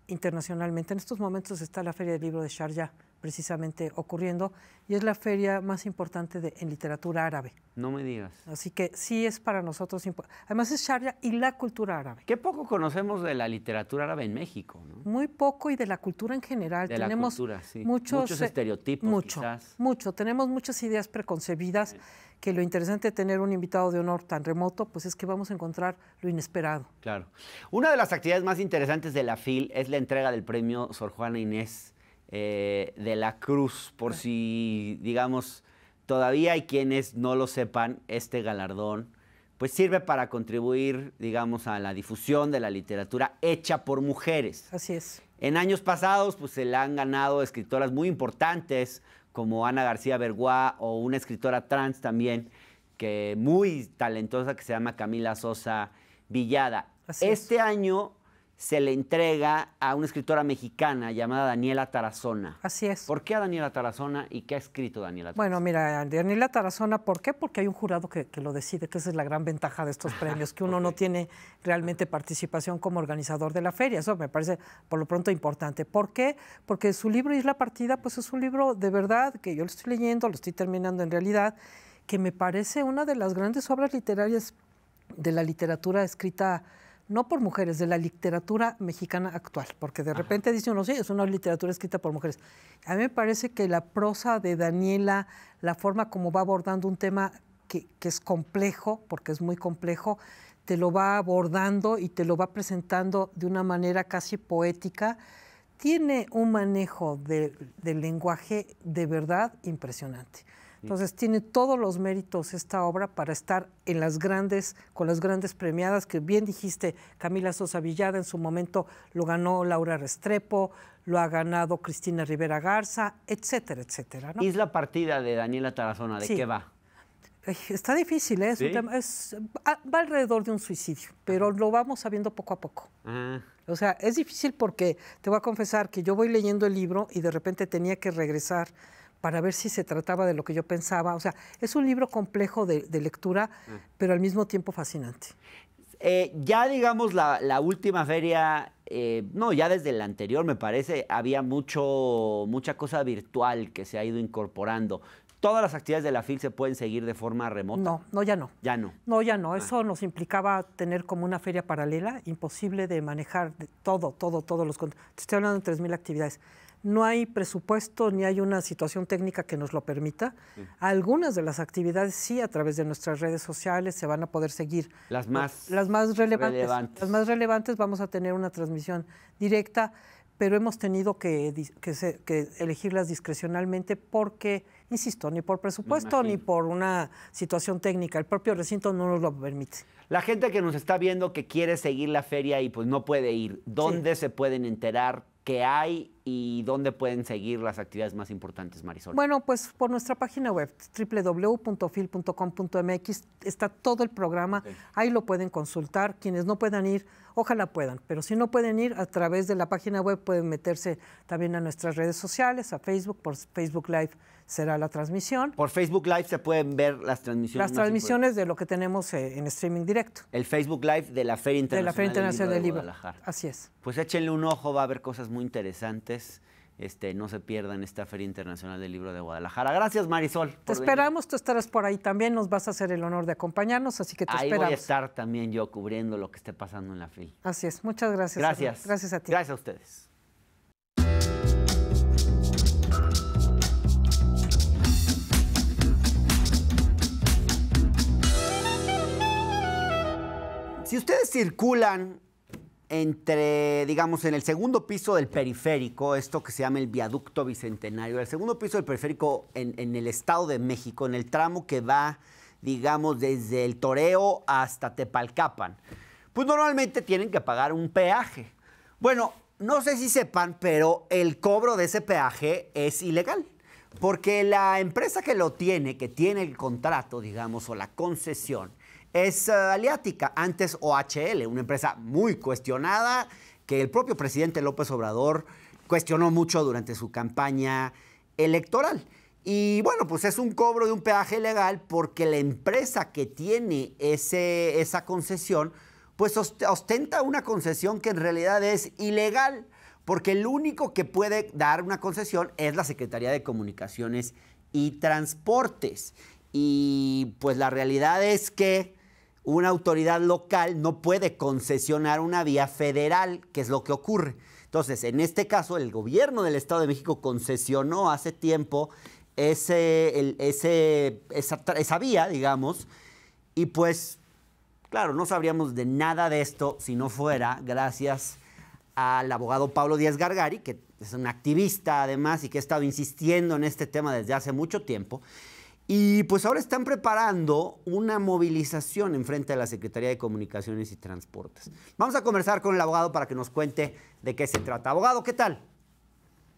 internacionalmente. En estos momentos está la Feria del Libro de Sharjah, precisamente ocurriendo y es la feria más importante de, en literatura árabe. No me digas. Así que sí es para nosotros importante. Además es Sharia y la cultura árabe. Qué poco conocemos de la literatura árabe en México. ¿no? Muy poco y de la cultura en general. De Tenemos muchos, eh, estereotipos. Mucho, quizás. mucho. Tenemos muchas ideas preconcebidas que lo interesante de tener un invitado de honor tan remoto, pues es que vamos a encontrar lo inesperado. Claro. Una de las actividades más interesantes de la FIL es la entrega del premio Sor Juana Inés eh, de la cruz, por si, digamos, todavía hay quienes no lo sepan, este galardón pues sirve para contribuir, digamos, a la difusión de la literatura hecha por mujeres. Así es. En años pasados, pues se le han ganado escritoras muy importantes como Ana García Bergua, o una escritora trans también, que muy talentosa, que se llama Camila Sosa Villada. este año se le entrega a una escritora mexicana llamada Daniela Tarazona. Así es. ¿Por qué a Daniela Tarazona y qué ha escrito Daniela Tarazona? Bueno, mira, Daniela Tarazona, ¿por qué? Porque hay un jurado que, lo decide, que esa es la gran ventaja de estos premios, que uno no tiene realmente participación como organizador de la feria. Eso me parece por lo pronto importante. ¿Por qué? Porque su libro Isla Partida, pues es un libro de verdad que yo lo estoy leyendo, lo estoy terminando en realidad, que me parece una de las grandes obras literarias de la literatura escrita no por mujeres, de la literatura mexicana actual, porque de repente dicen, no sí, es una literatura escrita por mujeres. A mí me parece que la prosa de Daniela, la forma como va abordando un tema que, es complejo, porque es muy complejo, te lo va abordando y te lo va presentando de una manera casi poética, tiene un manejo del lenguaje de verdad impresionante. Entonces tiene todos los méritos esta obra para estar en las grandes, con las grandes premiadas, que bien dijiste, Camila Sosa Villada en su momento lo ganó Laura Restrepo, lo ha ganado Cristina Rivera Garza, etcétera, etcétera. es la Partida de Daniela Tarazona, ¿de qué va? Está difícil, ¿eh? va, alrededor de un suicidio, pero lo vamos sabiendo poco a poco. Ah. O sea, es difícil porque te voy a confesar que yo voy leyendo el libro y de repente tenía que regresar para ver si se trataba de lo que yo pensaba. O sea, es un libro complejo de, lectura, mm. pero al mismo tiempo fascinante. Eh, ya digamos la, última feria, eh, no, ya desde la anterior me parece, había mucho, mucha cosa virtual que se ha ido incorporando. Todas las actividades de la FIL se pueden seguir de forma remota. No, no, ya no. Ya no. No, ya no. Ah. Eso nos implicaba tener como una feria paralela, imposible de manejar todo, todo, todos los. Te estoy hablando de 3.000 actividades no hay presupuesto ni hay una situación técnica que nos lo permita. Algunas de las actividades sí a través de nuestras redes sociales se van a poder seguir. Las más, las más relevantes, Las más relevantes vamos a tener una transmisión directa, pero hemos tenido que elegirlas discrecionalmente porque insisto, ni por presupuesto ni por una situación técnica. El propio recinto no nos lo permite. La gente que nos está viendo que quiere seguir la feria y pues no puede ir, ¿dónde se pueden enterar qué hay y dónde pueden seguir las actividades más importantes, Marisol? Bueno, pues por nuestra página web, www.fil.com.mx, está todo el programa, ahí lo pueden consultar, quienes no puedan ir, ojalá puedan, pero si no pueden ir, a través de la página web pueden meterse también a nuestras redes sociales, a Facebook, por Facebook Live será la transmisión. Por Facebook Live se pueden ver las transmisiones. Las transmisiones de lo que tenemos eh, en streaming directo. El Facebook Live de la Feria Internacional, del Libro. De Guadalajara. Así es. Pues échenle un ojo, va a haber cosas muy interesantes. Este, no se pierdan esta Feria Internacional del Libro de Guadalajara. Gracias, Marisol. Te esperamos, tú estarás por ahí también, nos vas a hacer el honor de acompañarnos, así que te esperamos. Ahí voy a estar también yo cubriendo lo que esté pasando en la FIL. Así es, muchas gracias. Gracias. gracias a ti. Gracias a ustedes. Si ustedes circulan entre, digamos, en el segundo piso del periférico, esto que se llama el viaducto bicentenario, el segundo piso del periférico en, el Estado de México, en el tramo que va, digamos, desde el Toreo hasta Tepalcapan, pues normalmente tienen que pagar un peaje. Bueno, no sé si sepan, pero el cobro de ese peaje es ilegal. Porque la empresa que lo tiene, que tiene el contrato, digamos, o la concesión, es eh, Aliática, antes OHL, una empresa muy cuestionada que el propio presidente López Obrador cuestionó mucho durante su campaña electoral. Y bueno, pues es un cobro de un peaje legal porque la empresa que tiene ese, esa concesión, pues ostenta una concesión que en realidad es ilegal, porque el único que puede dar una concesión es la Secretaría de Comunicaciones y Transportes. Y pues la realidad es que una autoridad local no puede concesionar una vía federal, que es lo que ocurre. Entonces, en este caso, el gobierno del Estado de México concesionó hace tiempo ese, esa, esa vía, digamos, y pues, claro, no sabríamos de nada de esto si no fuera gracias al abogado Pablo Díaz Gargari, que es un activista además y que ha estado insistiendo en este tema desde hace mucho tiempo. Y pues ahora están preparando una movilización en frente a la Secretaría de Comunicaciones y Transportes. Vamos a conversar con el abogado para que nos cuente de qué se trata. Abogado, ¿qué tal?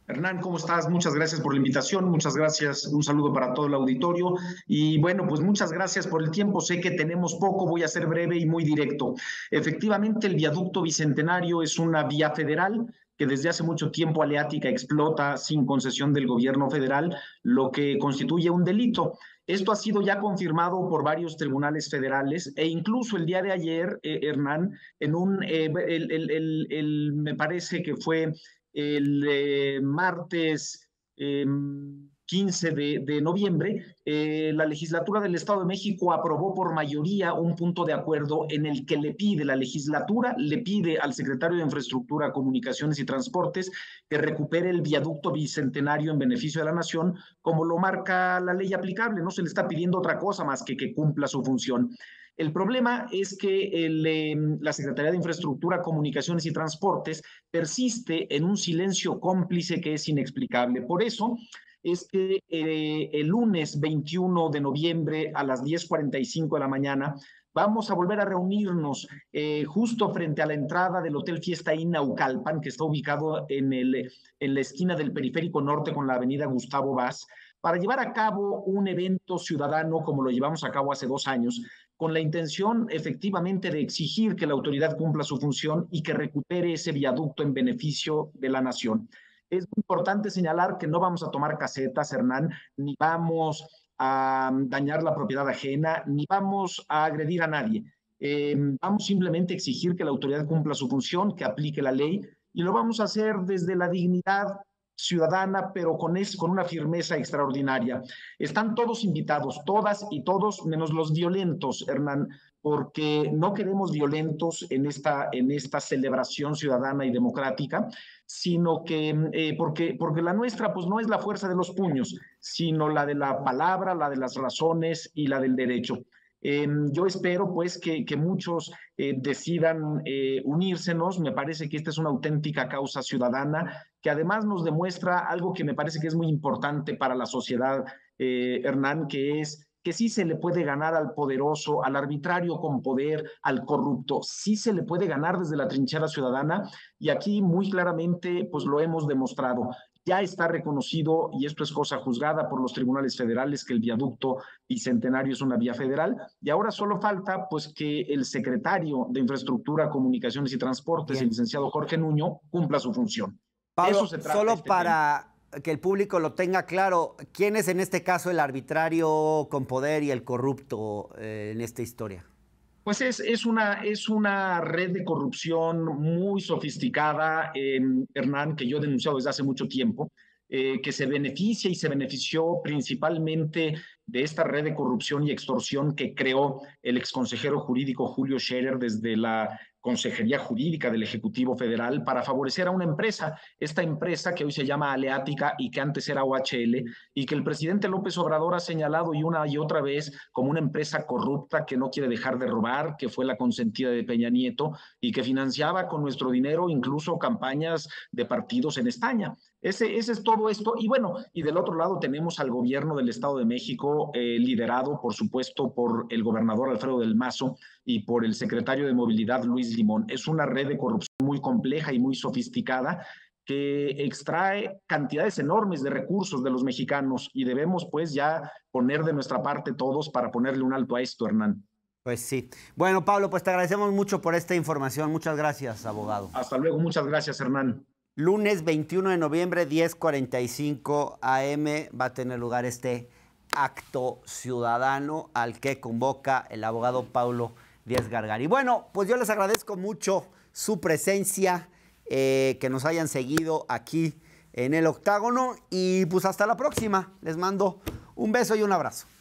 Hernán, ¿cómo estás? Muchas gracias por la invitación, muchas gracias, un saludo para todo el auditorio y bueno, pues muchas gracias por el tiempo, sé que tenemos poco, voy a ser breve y muy directo. Efectivamente, el viaducto bicentenario es una vía federal que desde hace mucho tiempo Aleática explota sin concesión del gobierno federal, lo que constituye un delito. Esto ha sido ya confirmado por varios tribunales federales e incluso el día de ayer, eh, Hernán, en un, eh, el, me parece que fue el eh, martes em, 15 de, noviembre, eh, la legislatura del Estado de México aprobó por mayoría un punto de acuerdo en el que le pide la legislatura, le pide al secretario de Infraestructura, Comunicaciones y Transportes que recupere el viaducto bicentenario en beneficio de la nación, como lo marca la ley aplicable. No se le está pidiendo otra cosa más que que cumpla su función. El problema es que em, la Secretaría de Infraestructura, Comunicaciones y Transportes persiste en un silencio cómplice que es inexplicable. Por eso, es que eh, el lunes 21 de noviembre a las 10.45 de la mañana vamos a volver a reunirnos eh, justo frente a la entrada del Hotel Fiesta Inaucalpan, que está ubicado en, el, en la esquina del periférico norte con la avenida Gustavo Vaz, para llevar a cabo un evento ciudadano como lo llevamos a cabo hace dos años, con la intención efectivamente de exigir que la autoridad cumpla su función y que recupere ese viaducto en beneficio de la nación. Es importante señalar que no vamos a tomar casetas, Hernán, ni vamos a mm, dañar la propiedad ajena, ni vamos a agredir a nadie. Em, vamos simplemente a exigir que la autoridad cumpla su función, que aplique la ley, y lo vamos a hacer desde la dignidad ciudadana, pero con, con una firmeza extraordinaria. Están todos invitados, todas y todos, menos los violentos, Hernán porque no queremos violentos en esta, en esta celebración ciudadana y democrática, sino que, mm, eh, porque, porque la nuestra pues no es la fuerza de los puños, sino la de la palabra, la de las razones y la del derecho. Eh, yo espero pues que, que muchos eh, decidan eh, unírsenos. Me parece que esta es una auténtica causa ciudadana que además nos demuestra algo que me parece que es muy importante para la sociedad, Hernán, que es que sí se le puede ganar al poderoso, al arbitrario con poder, al corrupto, sí se le puede ganar desde la trinchera ciudadana y aquí muy claramente pues lo hemos demostrado. Ya está reconocido, y esto es cosa juzgada por los tribunales federales, que el viaducto bicentenario es una vía federal, y ahora solo falta pues que el secretario de Infraestructura, Comunicaciones y Transportes, el licenciado Jorge Nuño, cumpla su función. Eso se trata solo este para que el público lo tenga claro, ¿quién es en este caso el arbitrario con poder y el corrupto eh, en esta historia? Pues es, es, una, es una red de corrupción muy sofisticada, em, Hernán, que yo he denunciado desde hace mucho tiempo, eh, que se beneficia y se benefició principalmente de esta red de corrupción y extorsión que creó el exconsejero jurídico Julio Scherer desde la Consejería Jurídica del Ejecutivo Federal para favorecer a una empresa, esta empresa que hoy se llama Aleática y que antes era OHL, y que el presidente López Obrador ha señalado y una y otra vez como una empresa corrupta que no quiere dejar de robar, que fue la consentida de Peña Nieto y que financiaba con nuestro dinero incluso campañas de partidos en España. Ese, es todo esto. Y bueno, y del otro lado tenemos al gobierno del Estado de México, eh, liderado, por supuesto, por el gobernador Alfredo del Mazo y por el secretario de Movilidad, Luis Limón. Es una red de corrupción muy compleja y muy sofisticada que extrae cantidades enormes de recursos de los mexicanos y debemos pues ya poner de nuestra parte todos para ponerle un alto a esto, Hernán. Pues sí. Bueno, Pablo, pues te agradecemos mucho por esta información. Muchas gracias, abogado. Hasta luego. Muchas gracias, Hernán. Lunes 21 de noviembre, 10:45 AM, va a tener lugar este acto ciudadano al que convoca el abogado Paulo Díaz Gargari. Bueno, pues yo les agradezco mucho su presencia, eh, que nos hayan seguido aquí en el octágono y pues hasta la próxima. Les mando un beso y un abrazo.